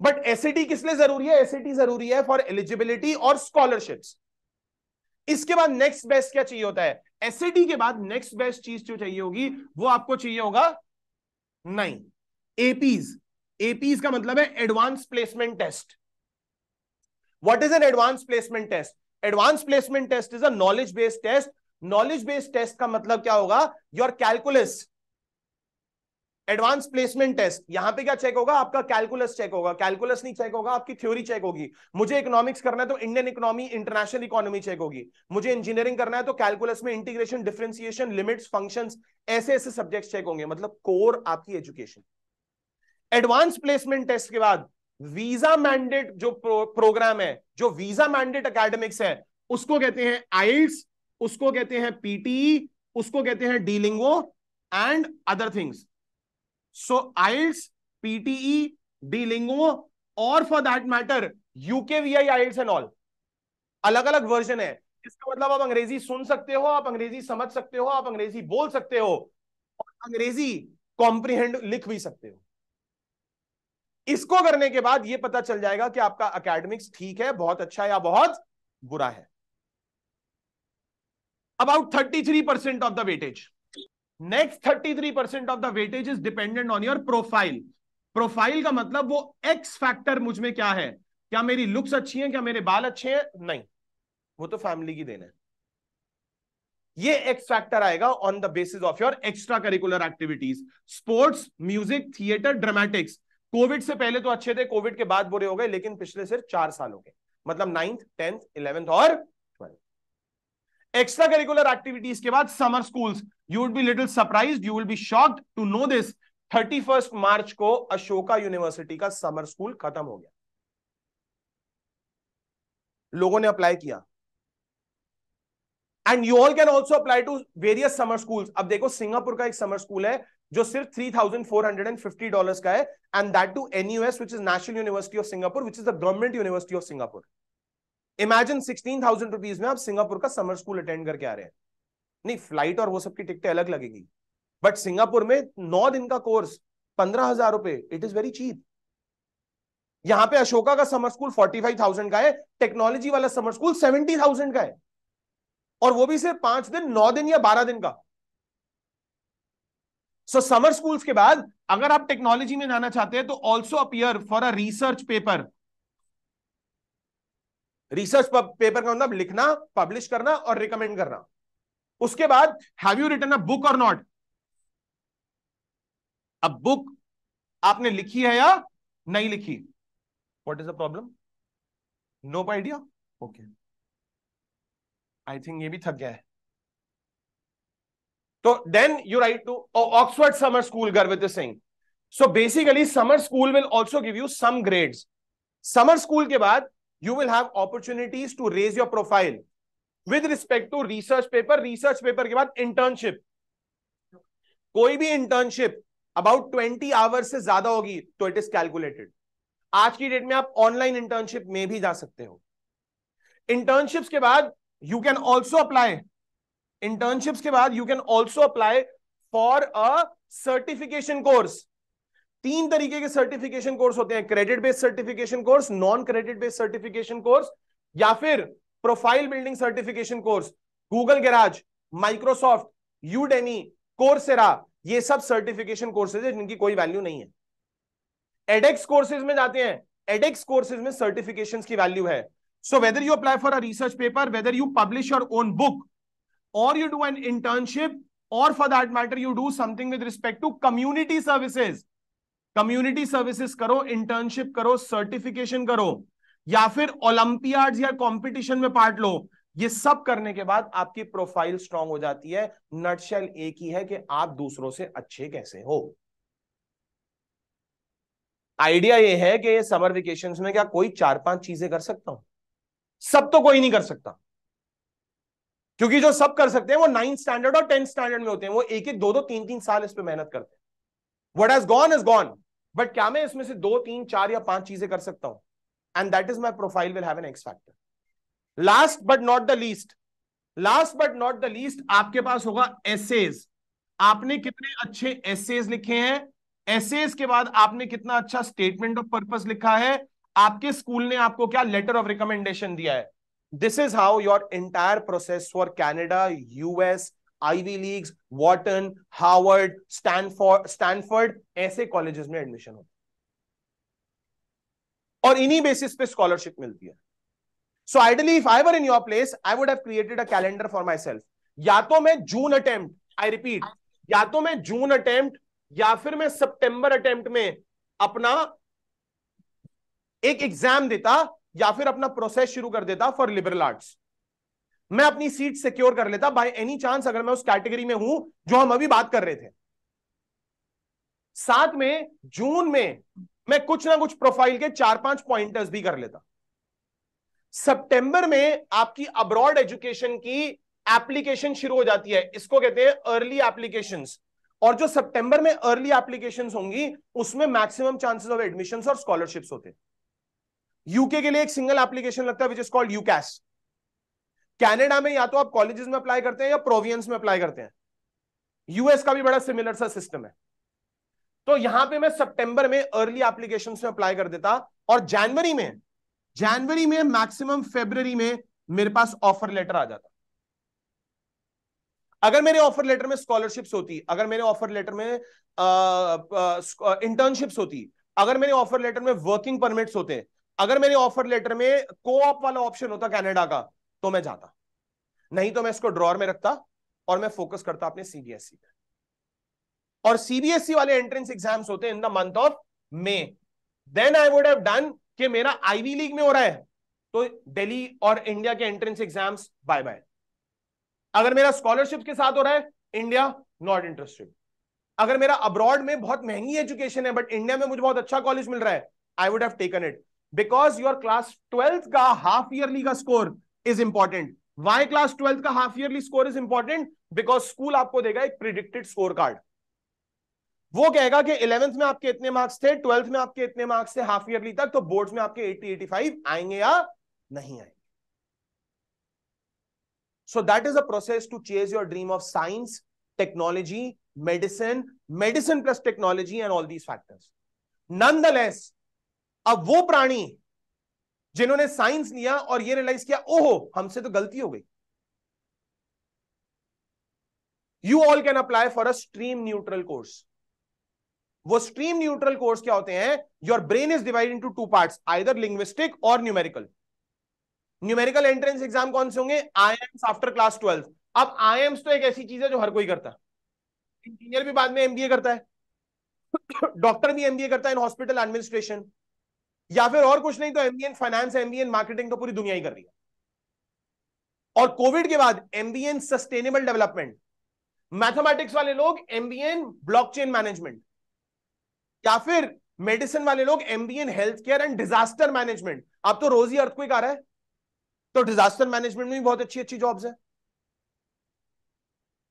बट एस किस लिए जरूरी है एसईटी जरूरी है फॉर एलिजिबिलिटी और स्कॉलरशिप्स इसके बाद नेक्स्ट बेस्ट क्या चाहिए होता है एसईटी के बाद नेक्स्ट बेस्ट चीज जो चाहिए होगी वो आपको चाहिए होगा नहीं एपीज एपीज का मतलब है advance placement test what is an advance placement test advance placement test is a knowledge based test knowledge based test का मतलब क्या होगा your calculus advance placement test यहां पे क्या चेक होगा आपका कैलकुलस चेक होगा कैलकुलस नहीं चेक होगा आपकी थ्योरी चेक होगी मुझे इकोनॉमिक्स करना है तो Indian economy international economy check होगी मुझे इंजीनियरिंग करना है तो कैलकुलस में इंटीग्रेशन डिफ्रेंसिएशन लिमिट्स फंक्शन ऐसे ऐसे सब्जेक्ट चेक होंगे मतलब कोर आपकी एजुकेशन एडवांस प्लेसमेंट टेस्ट के बाद वीजा मैंडेट जो प्रो, प्रोग्राम है जो वीजा मैंडेट अकेडमिक्स है उसको कहते हैं आइल्स उसको कहते हैं पीटी e, उसको कहते हैं Duolingo and other things so IELTS PTE D lingo और for that matter I IELTS and all अलग अलग वर्जन है इसका मतलब आप अंग्रेजी सुन सकते हो आप अंग्रेजी समझ सकते हो आप अंग्रेजी बोल सकते हो और अंग्रेजी कॉम्प्रिहेंड लिख भी सकते हो इसको करने के बाद यह पता चल जाएगा कि आपका अकेडमिक्स ठीक है बहुत अच्छा या बहुत बुरा है about thirty three percent of the weightage next thirty three percent of the weightage is dependent on your profile profile का मतलब वो एक्स फैक्टर मुझ में क्या है क्या मेरी लुक्स अच्छी है क्या मेरे बाल अच्छे हैं नहीं वो तो फैमिली की देना है ये एक्स फैक्टर आएगा on the basis of your extra curricular activities sports music theatre dramatics COVID से पहले तो अच्छे थे कोविड के बाद बुरे हो गए लेकिन पिछले सिर्फ चार साल हो गए मतलब नाइन्थ टेंथ इलेवेंथ और एक्स्ट्रा करिकुलर एक्टिविटीज के बाद summer schools you would be little surprise you will be shocked to know this thirty first March को अशोका यूनिवर्सिटी का समर स्कूल खत्म हो गया लोगों ने अप्लाई किया and you all can also apply to various summer school अब देखो सिंगापुर का एक समर स्कूल है जो सिर्फ three thousand four hundred and fifty dollar का है and that too NUS which is National University of Singapore which is the government university of Singapore imagine sixteen thousand rupees में आप Singapore का summer school attend करके आ रहे हैं नहीं flight और वो सबकी टिकटें अलग लगेगी बट सिंगापुर में नौ दिन का कोर्स पंद्रह हजार रुपए इट इज वेरी चीप यहां पे अशोका का summer school forty five thousand का है टेक्नोलॉजी वाला समर स्कूल सेवेंटी थाउजेंड का है और वो भी सिर्फ पांच दिन नौ दिन या बारह दिन का सो समर स्कूल्स के बाद अगर आप टेक्नोलॉजी में जाना चाहते हैं तो also appear for a research paper research paper का मतलब लिखना पब्लिश करना और रिकमेंड करना उसके बाद have you written a book और नॉट अब बुक आपने लिखी है या नहीं लिखी what is the problem no idea okay I think ये भी थक गया है तो then you write to Oxford summer school Garvit Singh so basically summer school will also give you some grades summer school के बाद you will have opportunities to raise your profile with respect to research paper research paper ke baad internship koi bhi internship about 20 hours se zyada hogi तो it is calculated aaj ki date mein aap online internship mein bhi ja sakte ho internships ke baad you can also apply internships ke baad you can also apply for a certification course तीन तरीके के certification course होते हैं credit based certification course non credit based certification course या फिर profile building certification course Google Garage Microsoft Udemy Coursera ये सब certification courses है जिनकी कोई वैल्यू नहीं है एडेक्स कोर्सेज में जाते हैं एडेक्स कोर्सेज में सर्टिफिकेशन की वैल्यू है so whether you apply for a research paper whether you publish your own book और यू डू एन इंटर्नशिप और for that matter you do something with respect to community services community services करो internship करो certification करो या फिर olympiad या competition में part लो ये सब करने के बाद आपकी प्रोफाइल स्ट्रांग हो जाती है नटशेल एक ही है कि आप दूसरों से अच्छे कैसे हो आइडिया ये है कि ये समर वेकेशन में क्या कोई चार पांच चीजें कर सकता हूं सब तो कोई नहीं कर सकता क्योंकि जो सब कर सकते हैं वो नाइन्थ स्टैंडर्ड और टेंथ स्टैंडर्ड में होते हैं वो एक एक दो दो तीन तीन साल इस पर मेहनत करते हैं what is gone is gone but क्या मैं इसमें से दो तीन चार या पांच चीजें कर सकता हूं and that is my profile will have an X factor last but not the least last but not the least आपके पास होगा एसेज आपने कितने अच्छे एसेज लिखे हैं एसेज के बाद आपने कितना अच्छा स्टेटमेंट ऑफ पर्पज लिखा है आपके स्कूल ने आपको क्या लेटर ऑफ रिकमेंडेशन दिया है this is how your entire process for Canada US Ivy Leagues Wharton Harvard Stanford Stanford ऐसे कॉलेजेस में एडमिशन होता और इन्हीं बेसिस पे स्कॉलरशिप मिलती है so ideally if I were in your place I would have created a calendar for myself या तो मैं जून अटेम्प्ट आई रिपीट या तो मैं जून अटेम्प्ट या फिर मैं सितंबर अटेम्प्ट में अपना एक एग्जाम देता या फिर अपना प्रोसेस शुरू कर देता फॉर लिबरल आर्ट्स मैं अपनी सीट सिक्योर कर लेता बाय एनी चांस अगर मैं उस कैटेगरी में हूं जो हम अभी बात कर रहे थे साथ में जून में मैं कुछ ना कुछ प्रोफाइल के चार पांच पॉइंटर्स भी कर लेता सितंबर में आपकी अब्रॉड एजुकेशन की एप्लीकेशन शुरू हो जाती है इसको कहते हैं अर्ली एप्लीकेशन और जो सितंबर में अर्ली एप्लीकेशन होंगी उसमें मैक्सिमम चांसेस ऑफ एडमिशन और स्कॉलरशिप्स होते हैं यूके के लिए एक सिंगल एप्लीकेशन लगता है which is called UCAS Canada में या तो आप कॉलेजेस में अप्लाई करते हैं या प्रोविंस में अप्लाई करते हैं यूएस का भी बड़ा सिमिलर सा सिस्टम है तो यहां पे मैं सितंबर में अर्ली एप्लीकेशन में अप्लाई कर देता और जनवरी में जनवरी में मैक्सिमम फेब्रवरी में मेरे पास ऑफर लेटर आ जाता अगर मेरे ऑफर लेटर में स्कॉलरशिप्स होती अगर मेरे ऑफर लेटर में इंटर्नशिप्स होती अगर मेरे ऑफर लेटर में वर्किंग परमिट्स होते अगर मेरे ऑफर लेटर में को ऑप वाला ऑप्शन होता कनाडा का तो मैं जाता नहीं तो मैं इसको ड्रॉर में रखता और मैं फोकस करता अपने सीबीएसई e पे और सीबीएसई e वाले एंट्रेंस एग्जाम्स होते हैं in the month of May then I would have done कि मेरा आईवी लीग में हो रहा है तो दिल्ली और इंडिया के एंट्रेंस एग्जाम्स बाय बाय अगर मेरा स्कॉलरशिप के साथ हो रहा है इंडिया नॉट इंटरेस्टेड अगर मेरा अब्रॉड में बहुत महंगी एजुकेशन है बट इंडिया में मुझे बहुत अच्छा कॉलेज मिल रहा है I would have taken it because your class twelfth का हाफ ईयरली का score is important why class twelfth का half yearly score is important because school आपको देगा एक प्रिडिक्टेड स्कोर कार्ड वो कहेगा कि इलेवेंथ में आपके इतने मार्क्स थे ट्वेल्थ में आपके इतने मार्क्स थे हाफ ईयरली तक तो बोर्ड्स में आपके 80 85 आएंगे या नहीं आएंगे so that is a process to chase your dream of science technology medicine medicine plus technology and all these factors नन अब वो प्राणी जिन्होंने साइंस लिया और ये रियलाइज किया ओहो हमसे तो गलती हो गई you all can apply for a stream neutral course वो स्ट्रीम न्यूट्रल कोर्स क्या होते हैं your brain is divide into two parts either linguistic और न्यूमेरिकल न्यूमेरिकल एंट्रेंस एग्जाम कौन से होंगे IIMs after class twelfth अब आई एम्स तो एक ऐसी चीज है जो हर कोई करता है इंजीनियर भी बाद में एमबीए करता है डॉक्टर भी एमबीए करता है इन हॉस्पिटल एडमिनिस्ट्रेशन या फिर और कुछ नहीं तो एमबीएन फाइनेंस एमबीएन मार्केटिंग तो पूरी दुनिया ही कर रही है और कोविड के बाद एमबीएन सस्टेनेबल डेवलपमेंट मैथमेटिक्स वाले लोग एमबीएन ब्लॉकचेन मैनेजमेंट या फिर मेडिसिन वाले लोग एमबीएन health care and disaster management आप तो रोज ही अर्थक्विक आ रहा है तो डिजास्टर मैनेजमेंट में भी बहुत अच्छी अच्छी जॉब्स है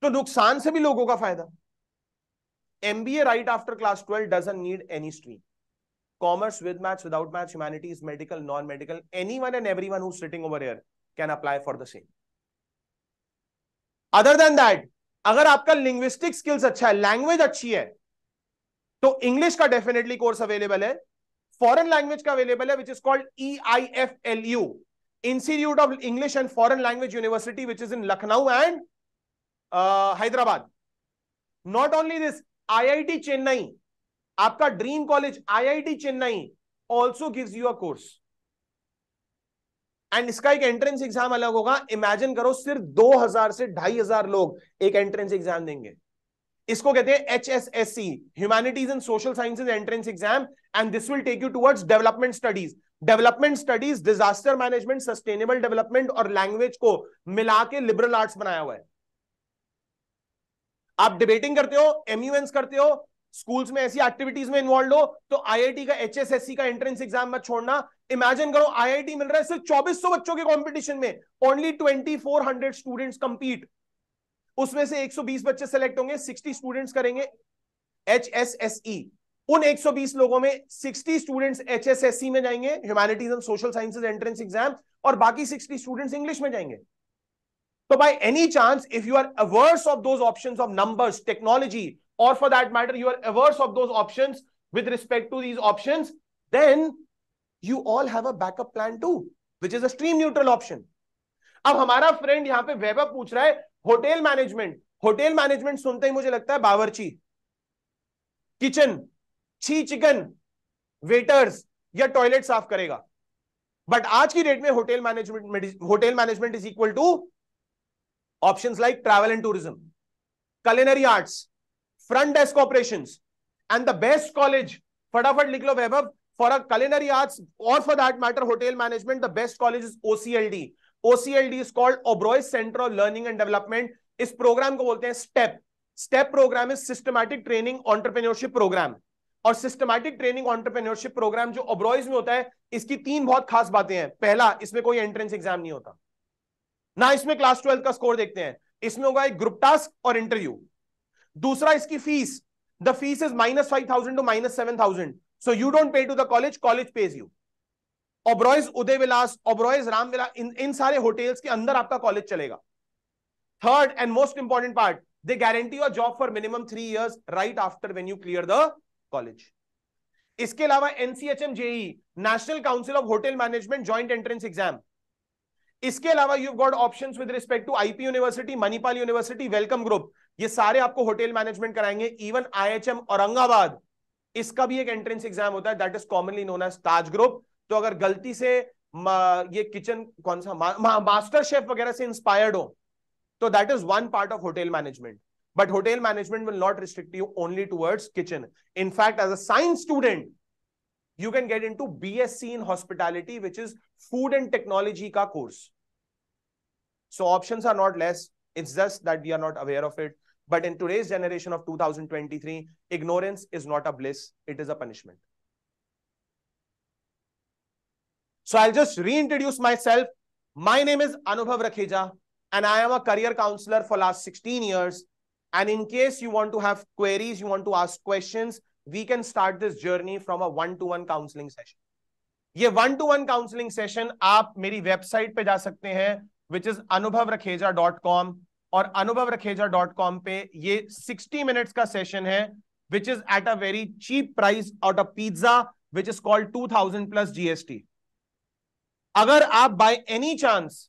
तो नुकसान से भी लोगों का फायदा MBA right after class twelve doesn't need any stream commerce with maths without maths humanities medical non medical any one and every one sitting over here can apply for the same other than that अगर आपका linguistic skills अच्छा है language अच्छी है तो English का definitely course available है foreign language का अवेलेबल है which is called E I F L U Institute of English and Foreign Language University which is in Lucknow and Hyderabad not only this I I T Chennai आपका dream college IIT Chennai also gives you a course and इसका एक entrance exam अलग होगा imagine करो सिर्फ 2000 से ढाई हजार लोग एक एंट्रेंस एग्जाम देंगे इसको कहते हैं H S S C humanities and social sciences entrance exam and this will take you towards development studies development studies disaster management sustainable development और लैंग्वेज को मिला के लिबरल आर्ट्स बनाया हुआ है आप डिबेटिंग करते हो एमयूएंस करते हो स्कूल्स में ऐसी एक्टिविटीज में इन्वॉल्व हो तो आईआईटी का एचएसएससी का एंट्रेंस एग्जाम मत छोड़ना इमेजिन करो आईआईटी मिल रहा है सिर्फ 2400 बच्चों के कंपटीशन में ओनली 2400 स्टूडेंट्स कंपीट उसमें से 120 बच्चे सेलेक्ट होंगे 60 स्टूडेंट्स करेंगे एचएसएसई e। उन 120 लोगों में 60 स्टूडेंट्स एचएसएससी में जाएंगे humanities and social sciences entrance exam और बाकी 60 स्टूडेंट्स इंग्लिश में जाएंगे तो by any chance if you are ours of those options of numbers technology or for that matter, you are averse of those options with respect to these options, then you all have a backup plan too, which is a stream neutral option. अब हमारा friend यहां पे weber पूछ रहा है hotel management hotel management सुनते ही मुझे लगता है बावरची किचन छी चिकन वेटर्स या टॉयलेट साफ करेगा बट आज की डेट में hotel management hotel management is equal to options like travel and tourism culinary arts front desk operation and the best college फटाफट लिख लो Vaibhav for a culinary arts और for that matter hotel management the best college is OCLD OCLD is called Oberoi Center of Learning and Development इस program को बोलते हैं step step program is systematic training entrepreneurship program और systematic training entrepreneurship program जो ओब्रॉयज में होता है इसकी तीन बहुत खास बातें हैं पहला इसमें कोई एंट्रेंस एग्जाम नहीं होता ना इसमें क्लास ट्वेल्थ का स्कोर देखते हैं इसमें होगा एक ग्रुप टास्क और इंटरव्यू दूसरा इसकी fees the fees is minus five thousand to minus seven thousand so you don't pay to the college college pays you Oberoi's Udai Vilas Oberoi's Ram Vilas इन इन सारे होटल्स के अंदर आपका कॉलेज चलेगा third and most important part they guarantee your job for minimum three years right after when you clear the college इसके अलावा NCHM JEE National Council of hotel Management joint entrance exam इसके अलावा you got options with respect to IP University Manipal University Welcome Group ये सारे आपको hotel management कराएंगे even IHM Aurangabad इसका भी एक एंट्रेंस एग्जाम होता है that is commonly known as Taj Group तो अगर गलती से ये किचन कौन सा मा, मा, मास्टर शेफ वगैरह से इंस्पायर्ड हो तो that is one part of hotel management but hotel management will not restrict you only towards kitchen in fact as a science student you can get into B S C in hospitality which is food and technology का course so option are not less it's just that we are not aware of it But in today's generation of 2023, ignorance is not a bliss, it is a punishment. So I'll just reintroduce myself. My name is Anubhav Rakheja, and I am a career counselor for last 16 years. And in case you want to have queries, you want to ask questions, we can start this journey from a one-to-one counseling session. ये one to one counselling session आप मेरी website पे जा सकते हैं which is अनुभव रखेजा dot com और अनुभव रखेजा डॉट कॉम पे ये सिक्सटी मिनट्स का सेशन है which is at a very cheap price out of pizza which is called two thousand plus GST अगर आप बाय एनी चांस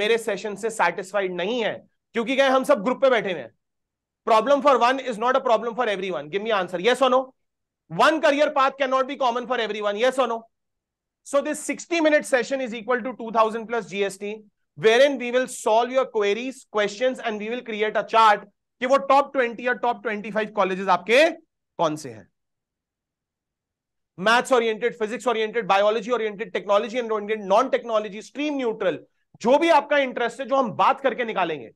मेरे सेशन से सेटिस्फाइड नहीं है क्योंकि क्या हम सब ग्रुप पे बैठे हुए हैं problem for one is not a problem for every one give me answer ये सोनो one career path can not be common for every one ये सोनो so this sixty minute session is equal to two thousand plus GST wherein we will solve your queries, questions and we will create a chart कि वो top twenty या twenty five colleges आपके कौन से हैं maths oriented physics oriented biology oriented technology and oriented non technology stream neutral जो भी आपका इंटरेस्ट है जो हम बात करके निकालेंगे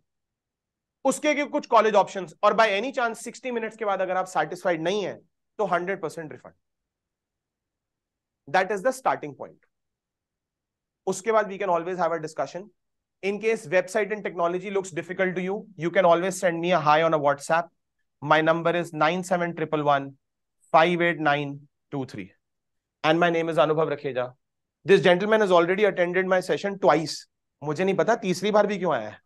उसके के कुछ कॉलेज ऑप्शन और by any chance sixty minutes के बाद अगर आप सेटिस्फाइड नहीं है तो hundred percent refund that is the starting point उसके बाद we can always have a discussion in case website and technology looks difficult to you, you can always send me a hi on a WhatsApp. My number is 97111 And my name is Anubhav Rakheja. This gentleman has already attended my session twice. मुझे नहीं पता तीसरी बार भी क्यों आया है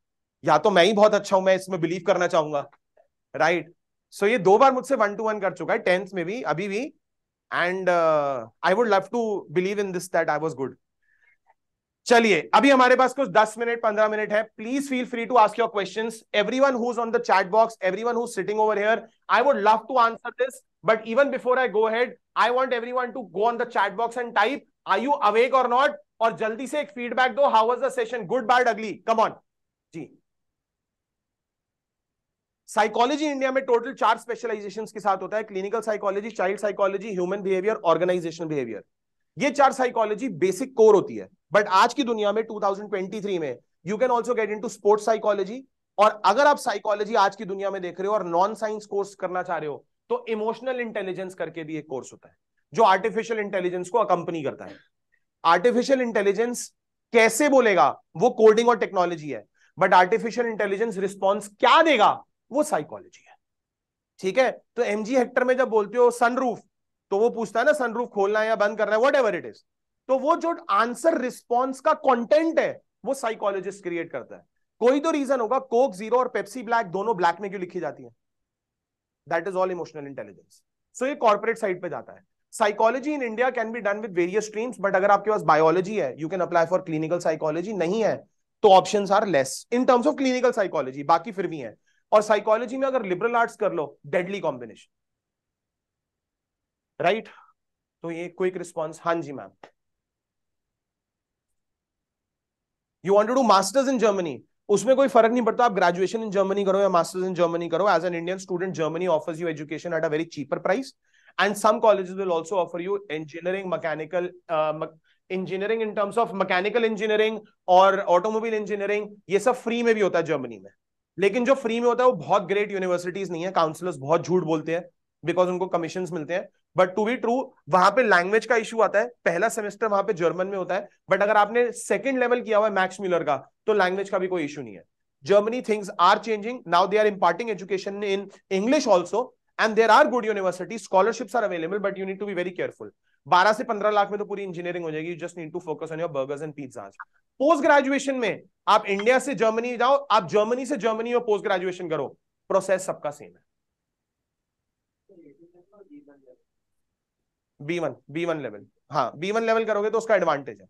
या तो मैं ही बहुत अच्छा हूं मैं इसमें बिलीव करना चाहूंगा राइट right? सो so, ये दो बार मुझसे वन टू वन कर चुका है टेंथ में भी अभी भी and I would love to believe in this that I was good चलिए अभी हमारे पास कुछ 10 मिनट 15 मिनट है please feel free to ask your questions everyone who is on the chat box everyone who is sitting over here I would love to answer this but even before I go head I want everyone to go on the chat box and type are you awake or not और जल्दी से एक feedback दो how was the session good bad अगली come on जी psychology India में total चार specialisations के साथ होता है clinical psychology child psychology human behaviour organisation behaviour ये चार साइकोलॉजी बेसिक कोर होती है बट आज की दुनिया में 2023 में you can also get into sports psychology और अगर आप साइकोलॉजी आज की दुनिया में देख रहे हो और नॉन साइंस कोर्स करना चाह रहे हो तो इमोशनल इंटेलिजेंस करके भी एक कोर्स होता है जो आर्टिफिशियल इंटेलिजेंस को अकंपनी करता है आर्टिफिशियल इंटेलिजेंस कैसे बोलेगा वो कोडिंग और टेक्नोलॉजी है बट आर्टिफिशियल इंटेलिजेंस रिस्पॉन्स क्या देगा वो साइकोलॉजी है ठीक है तो एमजी हेक्टर में जब बोलते हो सनरूफ तो वो पूछता है ना सनरूफ खोलना है या बंद करना है वट एवर इट इज तो वो जो आंसर रिस्पॉन्स का कॉन्टेंट है वो साइकोलॉजिस्ट क्रिएट करता है कोई तो रीजन होगा कोक जीरो और पेप्सी ब्लैक दोनों ब्लैक में क्यों लिखी जाती है that is all emotional intelligence so ये कॉर्पोरेट साइड पे जाता है psychology in India can be done with various streams but अगर आपके पास बायोलॉजी है you can apply for clinical psychology नहीं है तो option are less in terms of clinical psychology बाकी फिर भी है और साइकोलॉजी में अगर लिबरल आर्ट्स कर लो डेडली कॉम्बिनेशन राइट तो ये क्विक रिस्पॉन्स हाँ जी ma'am you want to do masters in Germany उसमें कोई फर्क नहीं पड़ता आप ग्रेजुएशन इन जर्मनी करो या मास्टर्स इन जर्मनी करो as an Indian student Germany offers you education at a very cheaper price and some colleges will also offer you engineering mechanical engineering in terms of mechanical engineering और automobile engineering ये सब free में भी होता है Germany में लेकिन जो फ्री में होता है वो बहुत ग्रेट यूनिवर्सिटीज नहीं है काउंसिलर्स बहुत झूठ बोलते हैं बिकॉज उनको कमीशन मिलते हैं बट टू बी ट्रू वहां पे लैंग्वेज का इशू आता है पहला सेमेस्टर वहां पे जर्मन में होता है बट अगर आपने सेकंड लेवल किया हुआ है मैक्स मिलर का तो लैंग्वेज का भी कोई इशू नहीं है Germany things are changing now they are imparting education in English also And there are good universities. Scholarships are available, but you need to be very careful. 12 से 15 लाख में तो पूरी इंजीनियरिंग हो जाएगी you just need to focus on your burgers and pizza post graduation में आप India से Germany जाओ आप जर्मनी से जर्मनी और पोस्ट ग्रेजुएशन करो प्रोसेस सबका सेम है B one B one level हाँ बी वन लेवल करोगे तो उसका एडवांटेज है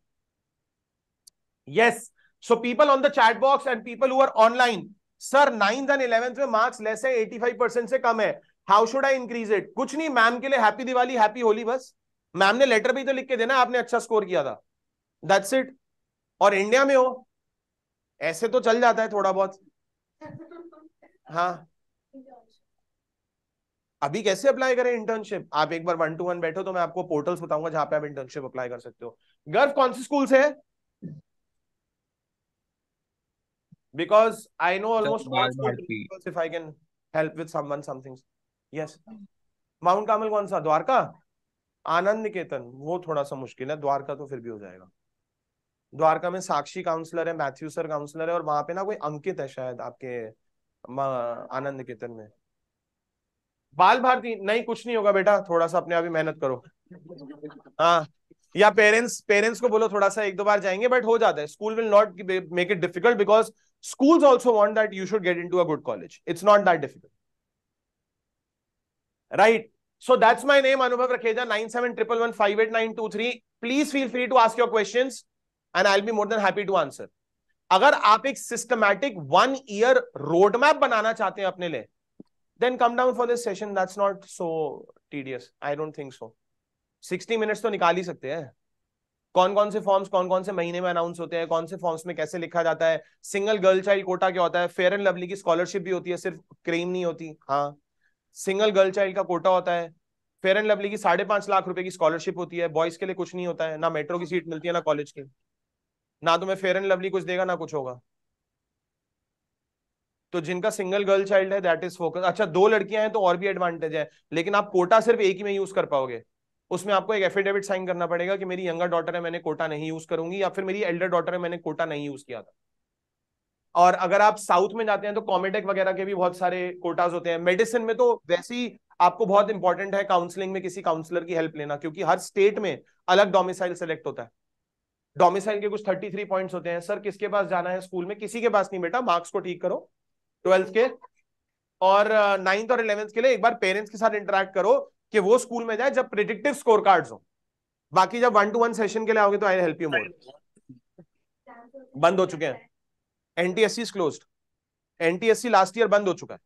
yes so people on the chat box and people who online sir ninth and eleventh में मार्क्स लेस है एटी फाइव परसेंट से कम है how should I increase it कुछ नहीं मैम के लिए हैप्पी दिवाली हैप्पी होली बस मैम ने लेटर भी तो लिख के देना आपने अच्छा स्कोर किया था दैट्स इट और इंडिया में हो ऐसे तो चल जाता है थोड़ा बहुत हाँ अभी कैसे अप्लाई करें इंटर्नशिप आप एक बार वन टू वन बैठो तो मैं आपको पोर्टल्स बताऊंगा जहां पे आप इंटर्नशिप अप्लाई कर सकते हो गर्व कौन से स्कूल से because I know almost if I can help with can help with Mount कामल कौन सा द्वारका आनंद निकेतन वो थोड़ा सा मुश्किल है द्वारका तो फिर भी हो जाएगा द्वारका में साक्षी काउंसलर है मैथ्यू सर काउंसलर है और वहां पे ना कोई अंकित है शायद आपके आनंद निकेतन में बाल भारती नहीं कुछ नहीं होगा बेटा थोड़ा सा अपने आप ही मेहनत करो हाँ या पेरेंट्स पेरेंट्स को बोलो थोड़ा सा एक दो बार जाएंगे बट हो जाता है school will not make it difficult because schools also want that you should get into a good college it's not that difficult right so that's my name Anubhav Rakheja nine seven triple one five eight nine two three please feel free to ask your question and I be more than happy to answer अगर आप एक systematic one year roadmap बनाना चाहते हैं अपने लिए then come down for this session that's not so tedious i don't think so 60 minutes to nikal hi sakte hain कौन कौन से फॉर्म्स कौन कौन से महीने में अनाउंस होते हैं कौन से फॉर्म्स में कैसे लिखा जाता है सिंगल गर्ल चाइल्ड कोटा क्या होता है फेयर एंड लवली की स्कॉलरशिप भी होती है सिर्फ क्रीम नहीं होती हाँ सिंगल गर्ल चाइल्ड का कोटा होता है फेयर एंड लवली की साढ़े पांच लाख रुपए की स्कॉलरशिप होती है बॉयज के लिए कुछ नहीं होता है ना मेट्रो की सीट मिलती है ना कॉलेज की ना तुम्हें फेयर एंड लवली कुछ देगा ना कुछ होगा तो जिनका सिंगल गर्ल चाइल्ड है दैट इज फोकस अच्छा दो लड़कियां हैं तो और भी एडवांटेज है लेकिन आप कोटा सिर्फ एक ही में यूज कर पाओगे उसमें आपको एक एफिडेविट साइन करना पड़ेगा कि मेरी यंगर डॉटर है मैंने कोटा नहीं यूज करूंगी या फिर मेरी एल्डर डॉटर है मैंने कोटा नहीं यूज किया था और अगर आप साउथ में जाते हैं तो कॉमेटेक वगैरह के भी बहुत सारे कोटाज होते हैं मेडिसिन में तो वैसे ही आपको बहुत इंपॉर्टेंट है काउंसलिंग में किसी काउंसलर की हेल्प लेना क्योंकि हर स्टेट में अलग डोमिसाइल सेलेक्ट होता है डोमिसाइल के कुछ थर्टी थ्री पॉइंट होते हैं सर किसके पास जाना है स्कूल में किसी के पास नहीं बेटा मार्क्स को ठीक करो ट्वेल्थ के और नाइन्थ और इलेवेंथ के लिए एक बार पेरेंट्स के साथ इंटरेक्ट करो कि वो स्कूल में जाए जब प्रिडिक्टिव स्कोर कार्ड हो बाकी जब वन टू वन सेशन के लिए आओगे तो आई हेल्प यू मोर बंद हो चुके हैं NTSC close NTSC last year बंद हो चुका है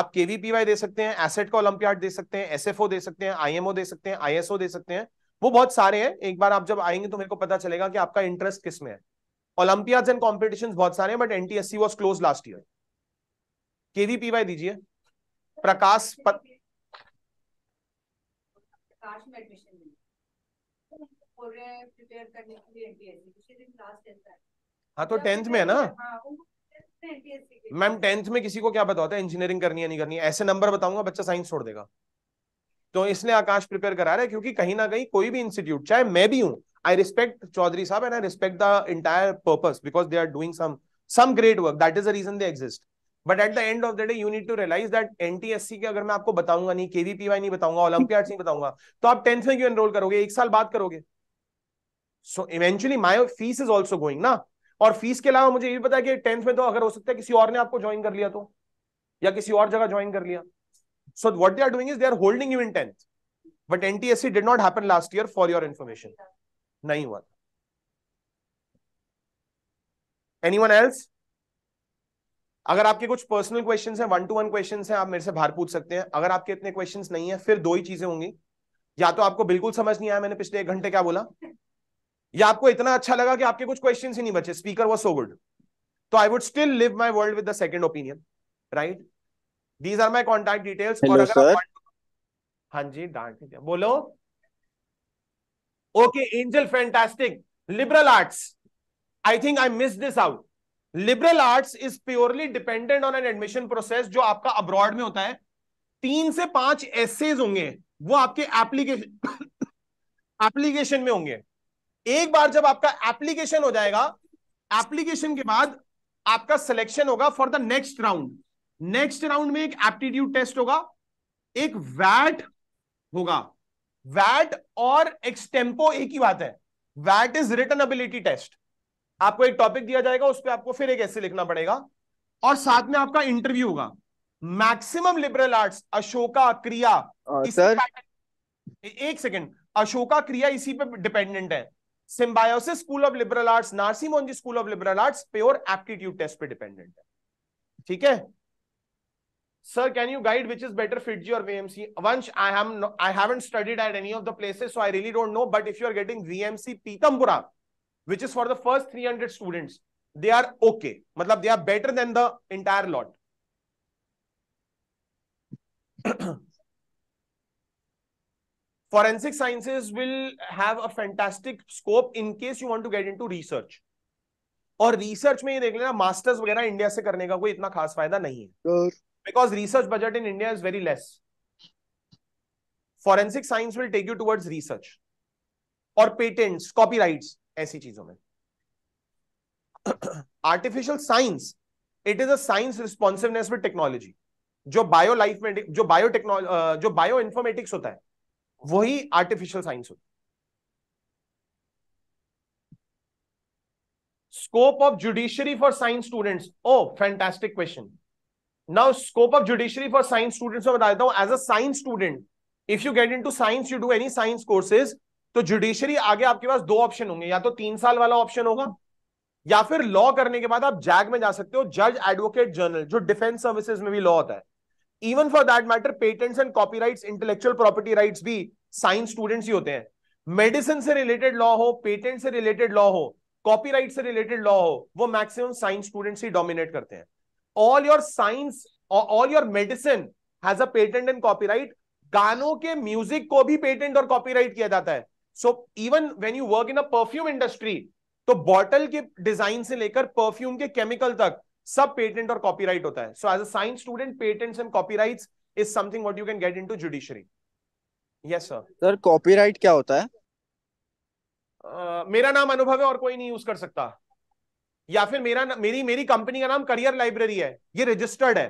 आप केवीपीवाई दे सकते हैं एसेट का ओलंपियाड दे सकते हैं एसएफओ दे सकते हैं आईएमओ दे सकते हैं आईएसओ दे सकते हैं वो बहुत सारे हैं एक बार आप जब आएंगे तो मेरे को पता चलेगा कि आपका इंटरेस्ट किस में है ओलंपियाड्स एंड कॉम्पिटिशन बहुत सारे हैं but NTSC was close last year KV Y दीजिए प्रकाश पत... हाँ तो टेंथ में है ना हाँ, मैम टेंथ में किसी को क्या बताते हैं इंजीनियरिंग करनी है नहीं करनी है ऐसे नंबर बताऊंगा बच्चा साइंस छोड़ देगा तो इसलिए आकाश प्रिपेयर करा रहे क्योंकि कहीं ना कहीं कोई भी इंस्टीट्यूट चाहे मैं भी हूं आई रिस्पेक्ट चौधरी साहब and I respect the entire purpose because they are doing some some great work that is the reason they exist but at the end of the day you need to realise that NTSC के अगर मैं आपको बताऊंगा नहीं KVPY नहीं बताऊंगा olympiad नहीं बताऊंगा तो आप टेंथ में क्यों एनरोल करोगे एक साल बात करोगे so eventually my fees is also going ना और फीस के अलावा मुझे ये पता है कि टेंथ में तो अगर हो सकता है किसी और ने आपको ज्वाइन कर लिया तो या किसी और जगह ज्वाइन कर लिया so what they are doing is they are holding you in tenth but NTSC did not happen last year for your information नहीं हुआ था एनी वन एल्स अगर आपके कुछ पर्सनल क्वेश्चंस हैं वन टू वन क्वेश्चंस हैं आप मेरे से बाहर पूछ सकते हैं अगर आपके इतने क्वेश्चंस नहीं है फिर दो ही चीजें होंगी या तो आपको बिल्कुल समझ नहीं आया मैंने पिछले एक घंटे क्या बोला या आपको इतना अच्छा लगा कि आपके कुछ क्वेश्चन ही नहीं बचे स्पीकर वॉज सो गुड तो I would still live my world with the second opinion right these are my contact details और अगर हाँ जी डांट बोलो okay Angel fantastic liberal arts I think I miss this out liberal arts is purely dependent on an admission process जो आपका abroad में होता है तीन से पांच एसेज होंगे वो आपके एप्लीकेशन एप्लीकेशन में होंगे एक बार जब आपका एप्लीकेशन हो जाएगा एप्लीकेशन के बाद आपका सिलेक्शन होगा for the next round next round में एक एप्टीट्यूड टेस्ट होगा एक वैट होगा वैट और एक्सटेम्पो एक ही बात है what is written ability test आपको एक टॉपिक दिया जाएगा उस पर आपको फिर एक ऐसे लिखना पड़ेगा और साथ में आपका इंटरव्यू होगा मैक्सिमम लिबरल आर्ट्स अशोका क्रिया सर एक सेकेंड अशोका क्रिया इसी पे डिपेंडेंट है Symbiosis school of liberal arts Narsee Monjee school of liberal arts pure aptitude test पे डिपेंडेंट है ठीक है sir can you guide which is better fitji or vmc vansh i am no, i haven't studied at any of the places so i really don't know but if you are getting vmc Pitampura which is for the first three hundred students they are okay मतलब they are better than the entire lot forensic sciences will have a fantastic scope in case you want to get into research और research में ये देख लेना masters वगैरह India से करने का कोई इतना खास फायदा नहीं है because research budget in india is very less forensic science will take you towards research or patents copyrights ऐसी चीजों में artificial science it is us responsiveness with technology जो बायो लाइफ में जो बायो जो बायो इन्फॉर्मेटिक्स होता है वही आर्टिफिशियल साइंस होता है scope of judiciary for science students oh fantastic question now scope of judiciary for science students में बता देता हूं as a science student if you get into science you do any science courses तो judiciary आगे आपके पास दो option होंगे या तो तीन साल वाला ऑप्शन होगा या फिर लॉ करने के बाद आप जैग में जा सकते हो जज एडवोकेट जनरल जो डिफेंस सर्विसेज में भी लॉ होता है even for that matter patents and copyrights intellectual property rights भी साइंस स्टूडेंट्स ही होते हैं मेडिसिन से रिलेटेड लॉ हो पेटेंट से रिलेटेड लॉ हो कॉपीराइट से रिलेटेड लॉ हो वो मैक्सिमम साइंस स्टूडेंट्स ही डोमिनेट करते हैं all your science all your medicine has a patent and copyright गानों के म्यूजिक को भी पेटेंट और कॉपीराइट किया जाता है so even when you work in a perfume industry तो बॉटल के डिजाइन से लेकर परफ्यूम के केमिकल तक सब पेटेंट और कॉपीराइट होता है so as a science student patents and right is something what you can get into judiciary yes sir sir copyright क्या होता है uh, मेरा नाम अनुभव है और कोई नहीं यूज कर सकता या फिर मेरा मेरी मेरी कंपनी का नाम करियर लाइब्रेरी है ये रजिस्टर्ड है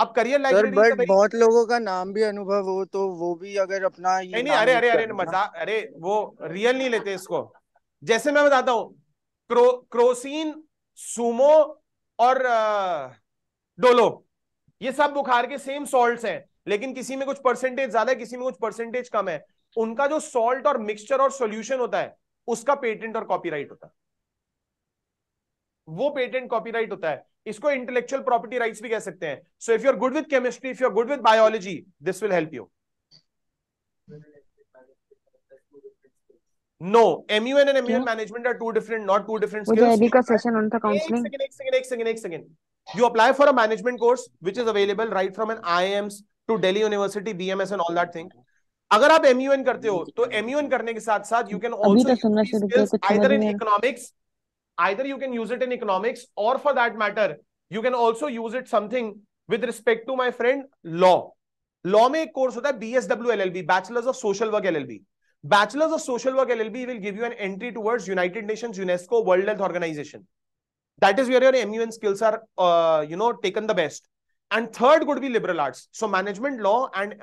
अब करियर लाइब्रेरी बट तो बहुत लोगों का नाम भी अनुभव हो तो वो भी अगर अपना नहीं नहीं अरे अरे अरे मजाक अरे वो रियल नहीं लेते इसको जैसे मैं बताता हूँ क्रो, क्रोसिन सुमो और डोलो ये सब बुखार के सेम सॉल्ट हैं लेकिन किसी में कुछ परसेंटेज ज्यादा है किसी में कुछ परसेंटेज कम है उनका जो सॉल्ट और मिक्सचर और सोल्यूशन होता है उसका पेटेंट और कॉपीराइट होता है वो पेटेंट कॉपीराइट होता है इसको इंटेलेक्चुअल प्रॉपर्टी राइट्स भी कह सकते हैं so if you are good with chemistry if you are good with biology this will help you No, MUN and MUN management are two different, not two different skills. मुझे का session उनका counselling. Second, एक second, एक second, एक second. You apply for a management course which is available right from an IIMs to Delhi University, BMS and all that thing. अगर आप MUN करते हो तो MUN करने के साथ साथ you can also use skills either in economics either you can use it in economics or for that matter you can also use it something with respect to my friend law law में एक course होता है B S W L L B bachelors of social work L L B bachelors of social work L L B will give you an entry towards United Nation UNESCO World Health Organization that is where your MU and skills are you know taken the best and third good be liberal arts so management law and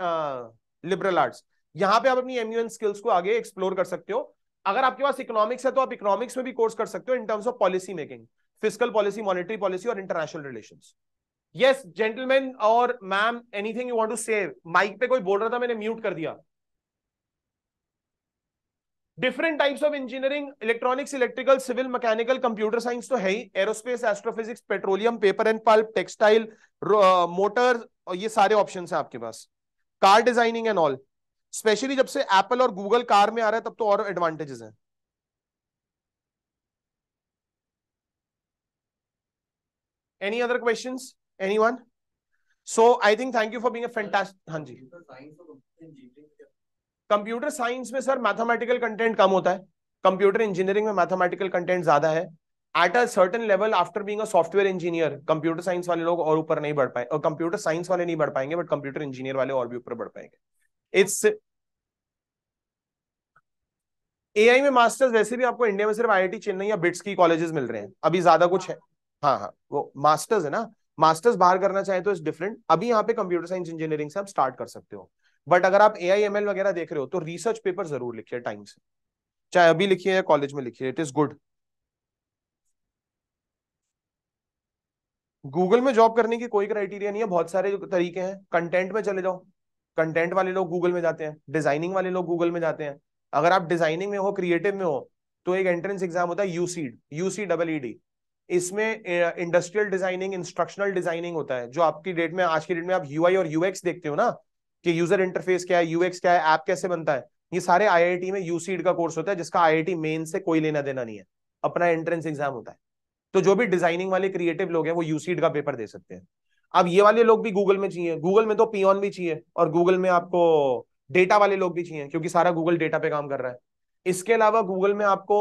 liberal arts यहां पे आप अपनी MU and skills को आगे explore कर सकते हो अगर आपके पास इकोनॉमिक्स है तो आप इकोनॉमिक्स में भी कोर्स कर सकते हो in terms of policy making physical policy monetary policy और इंटरनेशनल रिलेशन यस जेंटलमैन और ma'am anything you want to say mic पे कोई बोल रहा था मैंने म्यूट कर दिया different types of engineering electronics electrical civil mechanical computer science तो है ही aerospace astrophysics petroleum paper and pulp textile motor ये सारे ऑप्शन है आपके पास car designing and all specially जब से एप्पल और गूगल कार में आ रहा है तब तो और एडवांटेजेस हैं any other question anyone so I think thank you for being हाँ जी कंप्यूटर साइंस में सर मैथमेटिकल कंटेंट कम होता है कंप्यूटर इंजीनियरिंग में मैथमेटिकल कंटेंट ज्यादा है at a certain level after being a software engineer computer science वाले लोग और ऊपर नहीं बढ़ पाए और कंप्यूटर साइंस वाले नहीं बढ़ पाएंगे बट कंप्यूटर इंजीनियर वाले और भी ऊपर बढ़ पाएंगे इट्स एआई में मास्टर्स वैसे भी आपको इंडिया में सिर्फ आईआईटी चेन्नई या बिट्स की कॉलेजेस मिल रहे हैं अभी ज्यादा कुछ है हाँ हाँ वो मास्टर्स है ना मास्टर्स बाहर करना चाहे तो इट्स डिफरेंट अभी यहाँ पे कंप्यूटर साइंस इंजीनियरिंग से आप स्टार्ट कर सकते हो बट अगर आप ए आई वगैरह देख रहे हो तो रिसर्च पेपर जरूर लिखिए टाइम से चाहे अभी लिखिए या कॉलेज में लिखिए इट इज गुड गूगल में जॉब करने की कोई क्राइटेरिया नहीं है बहुत सारे तरीके हैं कंटेंट में चले जाओ कंटेंट वाले लोग गूगल में जाते हैं डिजाइनिंग वाले लोग गूगल में जाते हैं अगर आप डिजाइनिंग में हो क्रिएटिव में हो तो एक एंट्रेंस एग्जाम होता है यूसीड यूसी डबल ईडी इसमें इंडस्ट्रियल डिजाइनिंग इंस्ट्रक्शनल डिजाइनिंग होता है जो आपकी डेट में आज की डेट में आप यूआई और यूएक्स देखते हो ना कि यूजर इंटरफेस क्या है यूएक्स क्या है ऐप कैसे बनता है ये सारे आईआईटी में यूसीड का कोर्स होता है जिसका आईआईटी मेन से कोई लेना देना नहीं है अपना एंट्रेंस एग्जाम होता है तो जो भी डिजाइनिंग वाले क्रिएटिव लोग हैं वो यूसीड का पेपर दे सकते हैं अब ये वाले लोग भी गूगल में चाहिए गूगल में तो ऑन भी चाहिए और गूगल में आपको डेटा वाले लोग भी चाहिए क्योंकि सारा गूगल डेटा पे काम कर रहा है इसके अलावा गूगल में आपको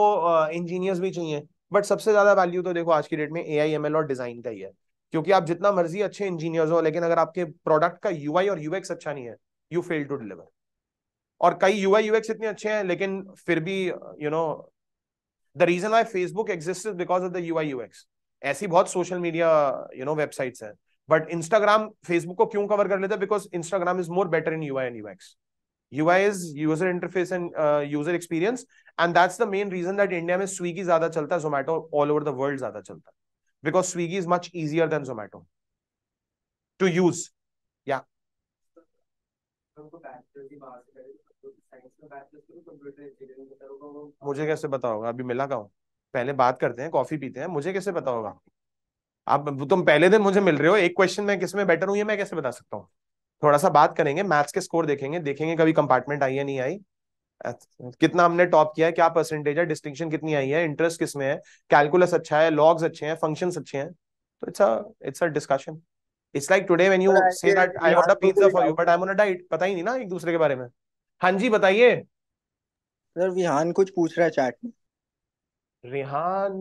इंजीनियर्स भी चाहिए बट सबसे ज्यादा वैल्यू तो देखो आज की डेट में ए आई एम एल और डिजाइन का ही है क्योंकि आप जितना मर्जी अच्छे इंजीनियर्स हो लेकिन अगर आपके प्रोडक्ट का यू और यूएक्स अच्छा नहीं है यू फेल टू डिलीवर और कई आई यूएक्स इतने अच्छे हैं लेकिन फिर भी you know the reason I Facebook exist because of the I UX ऐसी बहुत social media you know websites हैं बट इंस्टाग्राम फेसबुक को क्यों कवर कर लेता है because Instagram is more better in UI and UX UI is user interface and user experience and that's the main reason that India में स्विगी ज्यादा चलता है Zomato all over the world ज्यादा चलता है because Swiggy is much easier than Zomato to use या मुझे कैसे बताओगा अभी मिला का हूं पहले बात करते हैं कॉफी पीते हैं मुझे कैसे बताओगा आप तुम पहले दिन मुझे मिल रहे हो एक क्वेश्चन मैं किसमें बेटर हूं ये मैं कैसे बता सकता हूँ थोड़ा सा बात करेंगे मैथ्स के स्कोर देखेंगे देखेंगे कभी कंपार्टमेंट आई है नहीं आई कितना हमने टॉप किया है क्या परसेंटेज है डिस्टिंक्शन कितनी आई है इंटरेस्ट किसमें है कैलकुलस अच्छा है लॉग्स अच्छे हैं फंक्शंस अच्छे हैं तो it's a it's a discussion it's like today when you say that I want a pizza for you but I am on a diet पता ही नहीं ना एक दूसरे के बारे में हां जी बताइए सर विहान कुछ पूछ रहा है चैट में रिहान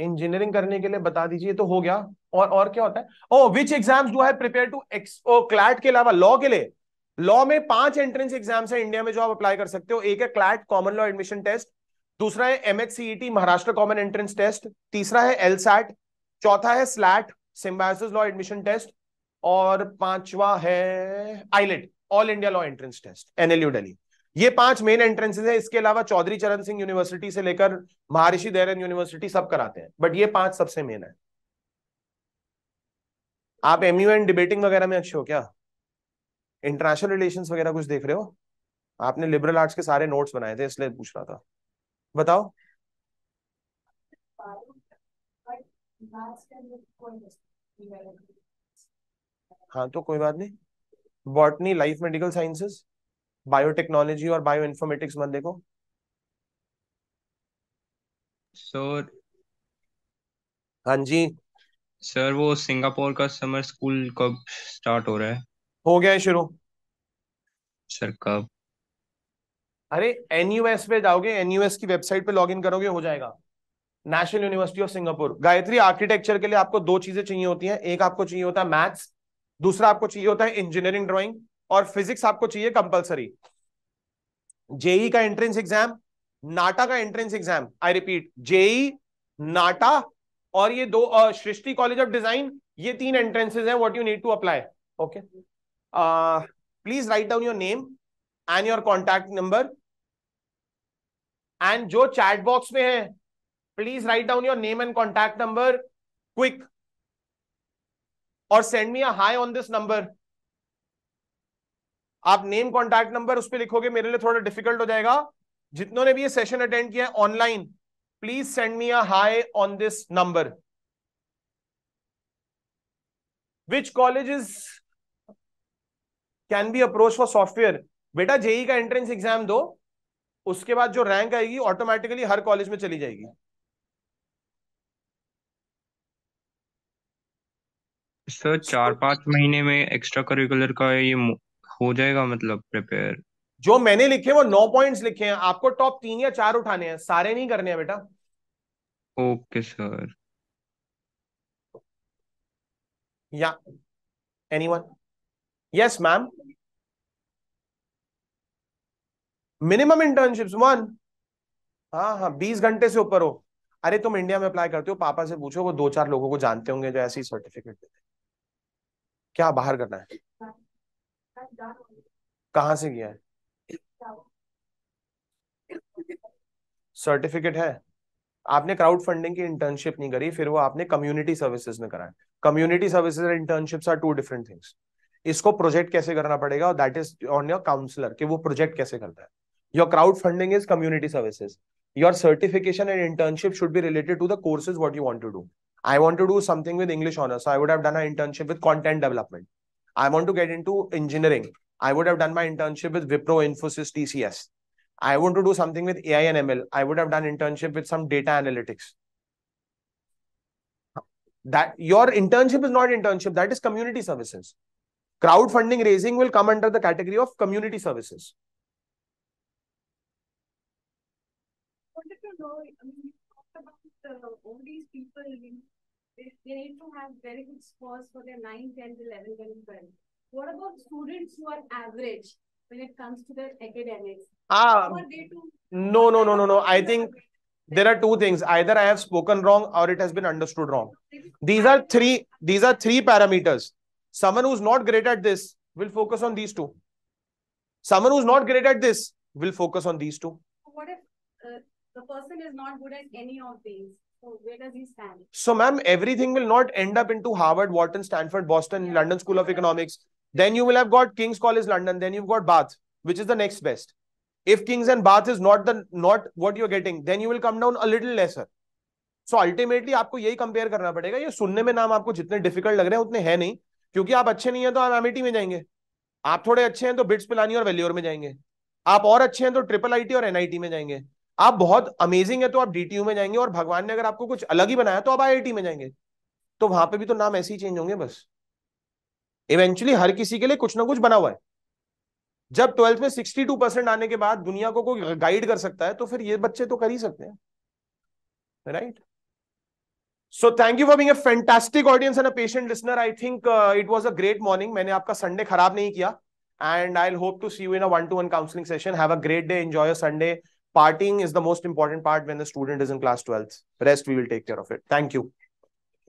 इंजीनियरिंग करने के लिए बता दीजिए तो हो गया और और क्या होता है oh which exams do I prepare to oh CLAT के अलावा लॉ के लिए लॉ में पांच एंट्रेंस एग्जाम्स है इंडिया में जो आप अप्लाई कर सकते हो एक है CLAT common law admission test दूसरा है MHCET Maharashtra common entrance test तीसरा है एलसैट चौथा है SLAT Symbiosis law admission test और पांचवा है AILET all India law entrance test NLU Delhi ये पांच मेन एंट्रेंसेज है इसके अलावा चौधरी चरण सिंह यूनिवर्सिटी से लेकर महर्षि दयानंद यूनिवर्सिटी सब कराते हैं बट ये पांच सबसे मेन है आप एमयू एंड डिबेटिंग वगैरह में अच्छे हो क्या इंटरनेशनल रिलेशंस वगैरह कुछ देख रहे हो आपने लिबरल आर्ट्स के सारे नोट्स बनाए थे इसलिए पूछ रहा था बताओ हाँ तो कोई बात नहीं botany life medical sciences biotechnology और बायो इन्फॉर्मेटिक्स मत देखो सर हाँ जी सर वो सिंगापुर का समर स्कूल कब स्टार्ट हो रहा है हो गया है शुरू सर कब अरे एनयूएस पे जाओगे एनयूएस की वेबसाइट पे लॉगिन करोगे हो जाएगा National University of Singapore Gayatri architecture के लिए आपको दो चीजें चाहिए होती हैं एक आपको चाहिए होता है मैथ्स दूसरा आपको चाहिए होता है इंजीनियरिंग ड्राइंग और फिजिक्स आपको चाहिए कंपलसरी जेई का एंट्रेंस एग्जाम नाटा का entrance exam I repeat JEE NATA और ये दो सृष्टि कॉलेज ऑफ डिजाइन ये तीन एंट्रेंसेज हैं what you need to apply okay please write down your name and your contact number and जो chat box में है please write down your name and contact number quick और send me a hi on this number आप name contact number उस पर लिखोगे मेरे लिए थोड़ा डिफिकल्ट हो जाएगा जितनों ने भी ये सेशन अटेंड किया है online please send me a hi on this number which colleges can be approach for software बेटा जेई e का एंट्रेंस एग्जाम दो उसके बाद जो रैंक आएगी ऑटोमेटिकली हर कॉलेज में चली जाएगी सर चार पांच महीने में एक्स्ट्रा करिकुलर का ये हो जाएगा मतलब प्रिपेयर जो मैंने लिखे वो नौ पॉइंट्स लिखे हैं आपको टॉप तीन या चार उठाने हैं सारे नहीं करने हैं बेटा ओके सर या anyone yes ma'am minimum internships one हाँ हाँ बीस घंटे से ऊपर हो अरे तुम इंडिया में अप्लाई करते हो पापा से पूछो वो दो चार लोगों को जानते होंगे जो ऐसी सर्टिफिकेट देते क्या बाहर करना है कहा से किया है सर्टिफिकेट है आपने क्राउड फंडिंग की इंटर्नशिप नहीं करी फिर वो आपने कम्युनिटी सर्विसेज में कराया community services and internships are two different things इसको प्रोजेक्ट कैसे करना पड़ेगा और that is on your counsellor कि वो प्रोजेक्ट कैसे करता है your crowd funding is community services your certification and internship should be related to the courses what you want to do I want to do something with English honours I would have done internship with content development I want to get into engineering. I would have done my internship with Wipro, Infosys, TCS. I want to do something with AI and ML. I would have done internship with some data analytics. That your internship is not internship, that is community services. Crowdfunding raising will come under the category of community services. I wanted to know, I mean, you talked about uh, all these people, you know, they need to have very good scores for their 9, tenth, 11, and 12. What about students who are average when it comes to their academics? Ah, no, no, no, no, no. I think there are two things. Either I have spoken wrong or it has been understood wrong. These are three, these are three parameters. Someone who's not great at this will focus on these two. Someone who's not great at this will focus on these two. What if uh, the person is not good at any of these? So, ma'am, everything will not end up into Harvard, Wharton, Stanford, Boston, yeah. London School of yeah. Economics. Then you will have got King's College London. Then you've got Bath, which is the next best. If King's and Bath is not the not what you're getting, then you will come down a little lesser. so ultimately, आपको यही compare करना पड़ेगा ये सुनने में नाम आपको जितने डिफिकल्ट लग रहे हैं उतने हैं नहीं क्योंकि आप अच्छे नहीं है तो आप एमिटी में जाएंगे आप थोड़े अच्छे हैं तो बिट्स पिलानी और वेल्योर में जाएंगे आप और अच्छे हैं तो ट्रिपल आईटी और एनआईटी में जाएंगे आप बहुत अमेजिंग है तो आप डीटीयू में जाएंगे और भगवान ने अगर आपको कुछ अलग ही बनाया तो आप आई में जाएंगे तो वहां पे भी तो नाम ऐसे ही चेंज होंगे बस इवेंचुअली हर किसी के लिए कुछ ना कुछ बना हुआ है जब ट्वेल्थ में सिक्सटी टू परसेंट आने के बाद दुनिया को कोई गाइड कर सकता है तो फिर ये बच्चे तो कर ही सकते हैं right so thank you for being a fantastic audience and a patient listener I think it was a great morning मैंने आपका संडे खराब नहीं किया and I hope to see you in one to one counselling session have a great day enjoy Sunday partying is the most important part when the student is in class 12th. Rest we will take care of it. Thank you.